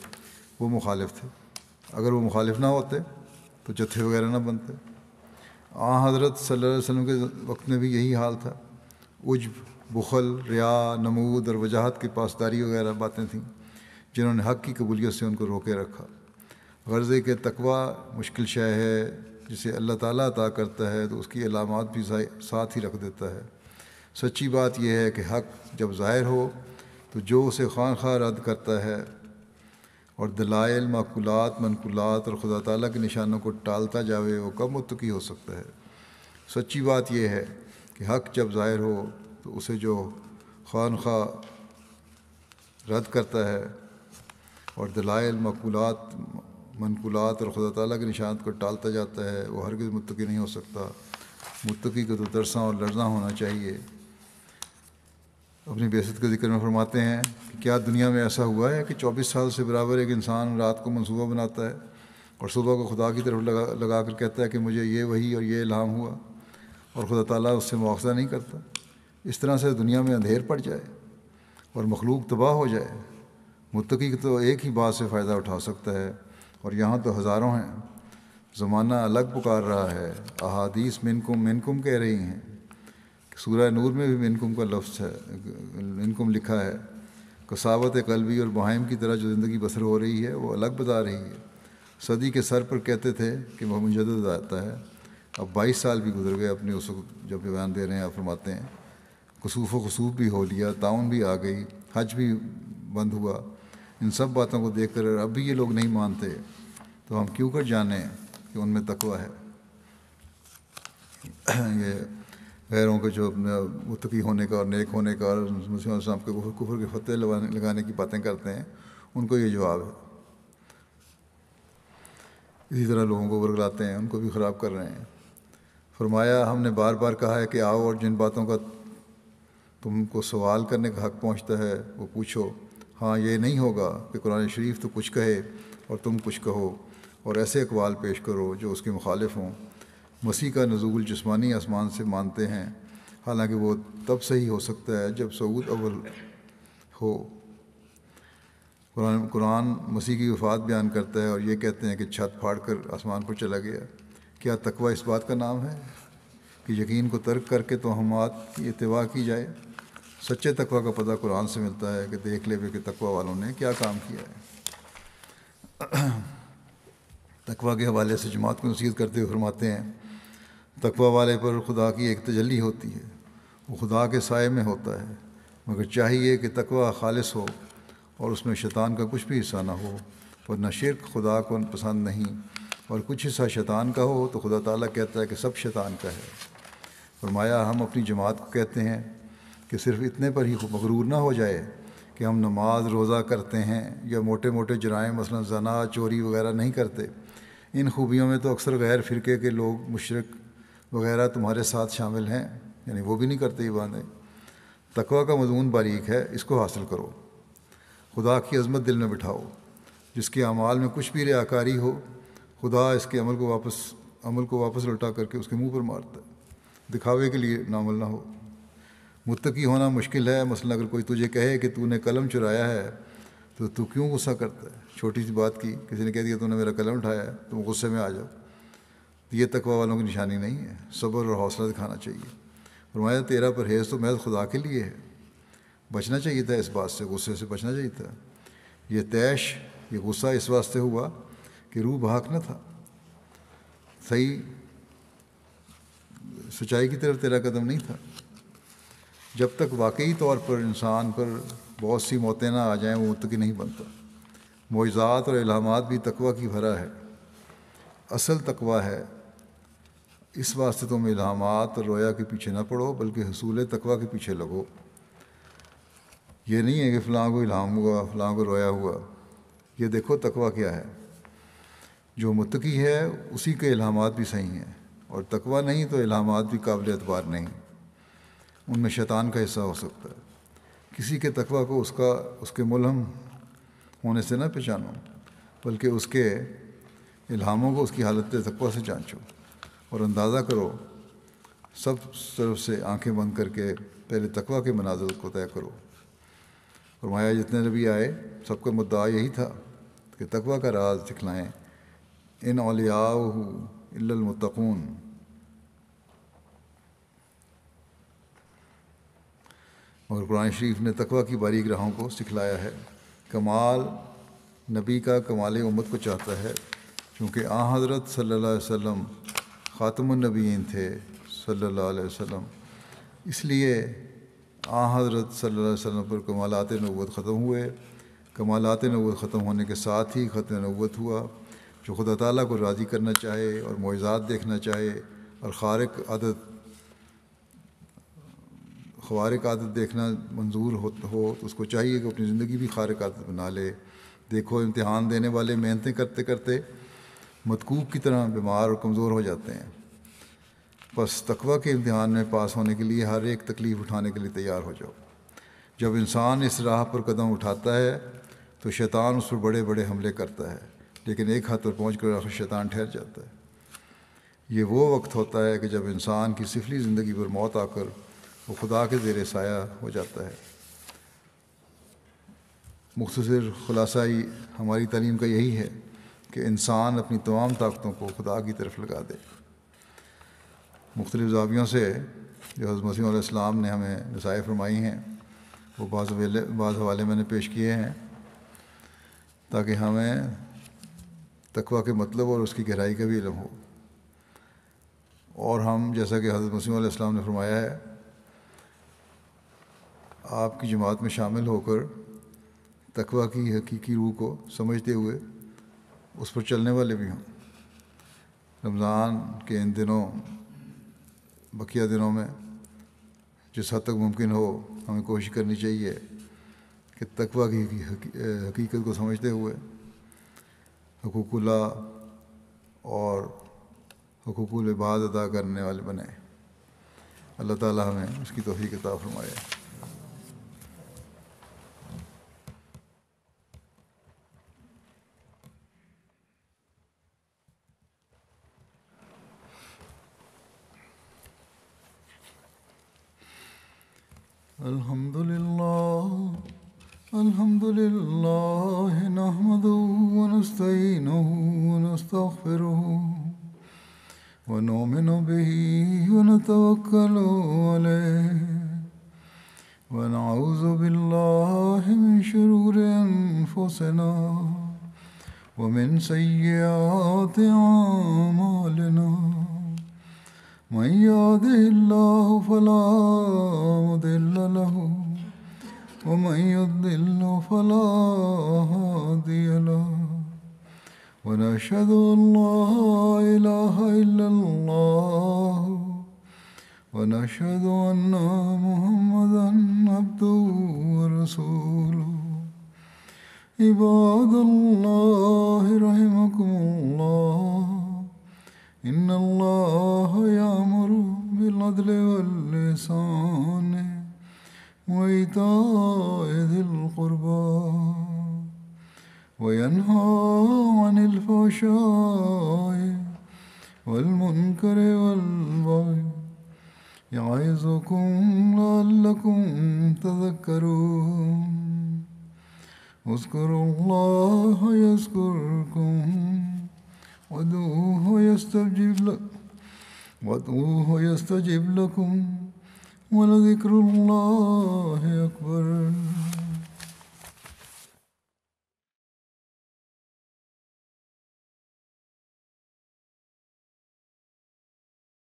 वो मुखालिफ थे अगर वो मुखालिफ ना होते तो जत्थे वगैरह ना बनते आ हज़रत सल्लल्लाहु अलैहि वसल्लम के वक्त में भी यही हाल था उजब बुखल रिया नमूद और वजाहत की पासदारी वगैरह बातें थीं जिन्होंने हक़ की कबूलियत से उनको रोके रखा गर्ज़े के तकवा मुश्किल शय है जिसे अल्लाह ताला अता करता है तो उसकी अलामत भी साथ ही रख देता है सच्ची बात यह है कि हक़ जब ज़ाहिर हो तो जो उसे खान खा रद्द करता है और दलाइल माकूलत मनकूलत और खुदा ताली के निशानों को टालता जावे वो कब मुतकी हो सकता है सच्ची बात यह है कि हक़ जब ज़ाहिर हो तो उसे जो खान खा रद्द करता है और दलाइल मकूलत मनकूलत और खुदा ताली के निशान को टालता जाता है वो हरगज़ मुतकी नहीं हो सकता मुतकी को तो दरसा और लड़ना होना चाहिए अपनी बेसत के जिक्र में फरमाते हैं कि क्या दुनिया में ऐसा हुआ है कि 24 साल से बराबर एक इंसान रात को मंसूबा बनाता है और सुबह को खुदा की तरफ लगा लगा कर कहता है कि मुझे ये वही और ये इलाम हुआ और खुदा ताली उससे मुआवजा नहीं करता इस तरह से दुनिया में अंधेर पड़ जाए और मखलूक तबाह हो जाए मुतकी तो एक ही बात से फ़ायदा उठा सकता है और यहाँ तो हज़ारों हैं ज़माना अलग पुकार रहा है अहादीस मिनकुम मिनकुम कह रही हैं सूर्य नूर में भी मिनकुम का लफ्स है मिनकुम लिखा है कसावत कलबी और बहाइम की तरह जो ज़िंदगी बसर हो रही है वो अलग बता रही है सदी के सर पर कहते थे कि वह मुजद आता है अब बाईस साल भी गुजर गए अपने उस वक्त जब बयान दे रहे हैं आप फरमाते हैं कसूफ व कसूफ भी हो लिया ताउन भी आ गई हज भी बंद हुआ इन सब बातों को देख कर अब भी ये लोग नहीं मानते तो हम क्यों कर जाने कि उनमें तकवा है (clears throat) ये गैरों के जो मुतकी होने का और नेक होने का और मुसलमान के कुफर कुफर के फतेह लगाने लगाने की बातें करते हैं उनको ये जवाब है इसी तरह लोगों को बरगलाते हैं उनको भी ख़राब कर रहे हैं फरमाया हमने बार बार कहा है कि आओ और जिन बातों का तुमको सवाल करने का हक पहुँचता है वो पूछो हाँ ये नहीं होगा कि कुरान शरीफ तो कुछ कहे और तुम कुछ कहो और ऐसे अकवाल पेश करो जो उसके मुखालिफ हों मसीह का नजूल जिसमानी आसमान से मानते हैं हालांकि वो तब सही हो सकता है जब सऊद अव्वल हो कुरान कुरान मसीह की वफात बयान करता है और ये कहते हैं कि छत फाड़ कर आसमान पर चला गया क्या तकवा इस बात का नाम है कि यकीन को तर्क करके तो हम की इतवा की जाए सच्चे तकवा का पता कुरान से मिलता है कि देख ले कि तकवा वालों ने क्या काम किया है तकवा के हवाले से जमात को नसीहत करते हुए फरमाते हैं तकवा वाले पर खुदा की एक तजली होती है वो खुदा के साय में होता है मगर चाहिए कि तकवा खालिस हो और उसमें शैतान का कुछ भी हिस्सा ना हो न शिरक खुदा को पसंद नहीं और कुछ हिस्सा शैतान का हो तो खुदा ताला कहता है कि सब शैतान का है फरमाया हम अपनी जमात को कहते हैं कि सिर्फ इतने पर ही मगरूर ना हो जाए कि हम नमाज रोज़ा करते हैं या मोटे मोटे जराए मसला जना चोरी वगैरह नहीं करते इन खूबियों में तो अक्सर गैर फिर के लोग मुशरक वगैरह तुम्हारे साथ शामिल हैं यानी वो भी नहीं करते ये बातें तकवा का मजमून बारीक है इसको हासिल करो खुदा की अजमत दिल में बिठाओ जिसके अमाल में कुछ भी रियाकारी हो खुदा इसके अमल को वापस अमल को वापस लौटा करके उसके मुँह पर मारता है दिखावे के लिए नामल ना हो मुतकी होना मुश्किल है मसला अगर कोई तुझे कहे कि तूने कलम चुराया है तो तू क्यों गुस्सा करता है छोटी सी बात की किसी ने कह दिया तूने मेरा कलम उठाया है तुम तो गुस्से में आ जाओ तो ये तकवा वालों की निशानी नहीं है सब्र और हौसला दिखाना चाहिए फरमाया तेरा परहेज़ तो महज खुदा के लिए है बचना चाहिए था इस बात से गुस्से से बचना चाहिए था ये तैश ये गुस्सा इस वास्ते हुआ कि रूह भाग न था सही सच्चाई की तरफ तेरा कदम नहीं था जब तक वाकई तौर पर इंसान पर बहुत सी मौतें ना आ जाएं वो मुतकी नहीं बनता मोजात और इलामत भी तकवा की भरा है असल तकवा है इस वास्ते तुम तो और रोया के पीछे ना पड़ो बल्कि हसूल तकवा के पीछे लगो ये नहीं है कि फ़लाँ को इलाम हुआ फ़लाँ को रोया हुआ ये देखो तकवा क्या है जो मुतकी है उसी के इलामत भी सही हैं और तकवा नहीं तो इलामत भी काबिल एतबार नहीं उनमें शैतान का हिस्सा हो सकता है किसी के तकवा को उसका उसके मलहम होने से ना पहचानो बल्कि उसके इल्हामों को उसकी हालत तकवा से जाँचो और अंदाज़ा करो सब तरफ से आंखें बंद करके पहले तकवा के मनाजर को तय करो और माया जितने भी आए सबका मुद्दा यही था कि तकवा का राज दिखलाएँ इन अलियाह इल्लमतकून मगर कुरान शरीफ ने तकवा की बारीक राहों को सिखलाया है कमाल नबी का कमाल उम्मत को चाहता है क्योंकि आ हज़रत सल्ला वम ख़ातमनबीन थे सल्ला वम इसलिए आ हज़रत सल्ला पर कमालत नबूत ख़त्म हुए कमालत नबूत ख़त्म होने के साथ ही ख़त नबूत हुआ जो खुदा ताली को राज़ी करना चाहे और मुआजात देखना चाहे और खारक आदत ख़ारिक आदत देखना मंजूर हो हो तो उसको चाहिए कि अपनी ज़िंदगी भी ख़ारिक आदत बना ले देखो इम्तहान देने वाले मेहनतें करते करते मतकूब की तरह बीमार और कमज़ोर हो जाते हैं बस तकवा के इम्तहान में पास होने के लिए हर एक तकलीफ़ उठाने के लिए तैयार हो जाओ जब इंसान इस राह पर कदम उठाता है तो शैतान उस पर बड़े बड़े हमले करता है लेकिन एक हाथ पर पहुँच कर आखिर शैतान ठहर जाता है ये वो वक्त होता है कि जब इंसान की सिफली ज़िंदगी पर मौत आकर वो खुदा के ज़ेर साया हो जाता है मुख्तर खुलासा ही हमारी तलीम का यही है कि इंसान अपनी तमाम ताकतों को खुदा की तरफ लगा दे मुख्तलिफ़ जावियों से जो हज़रत मसीम ने हमें रसाए फरमाई हैं वो बाज़ हवाले बाज़ हवाले मैंने पेश किए हैं ताकि हमें तकवा के मतलब और उसकी गहराई का भी इलम हो और हम जैसा कि हज़रत मसीम ने फरमाया है आपकी जमात में शामिल होकर तकवा की हकीकी रूह को समझते हुए उस पर चलने वाले भी हों रमज़ान के इन दिनों बकिया दिनों में जिस हद तक मुमकिन हो हमें कोशिश करनी चाहिए कि तकवा की हकी, हकीकत को समझते हुए हकूकुल्ला और हकूकुल इबाद अदा करने वाले बने अल्लाह ताला हमें उसकी तोफ़ी किताब फरमाए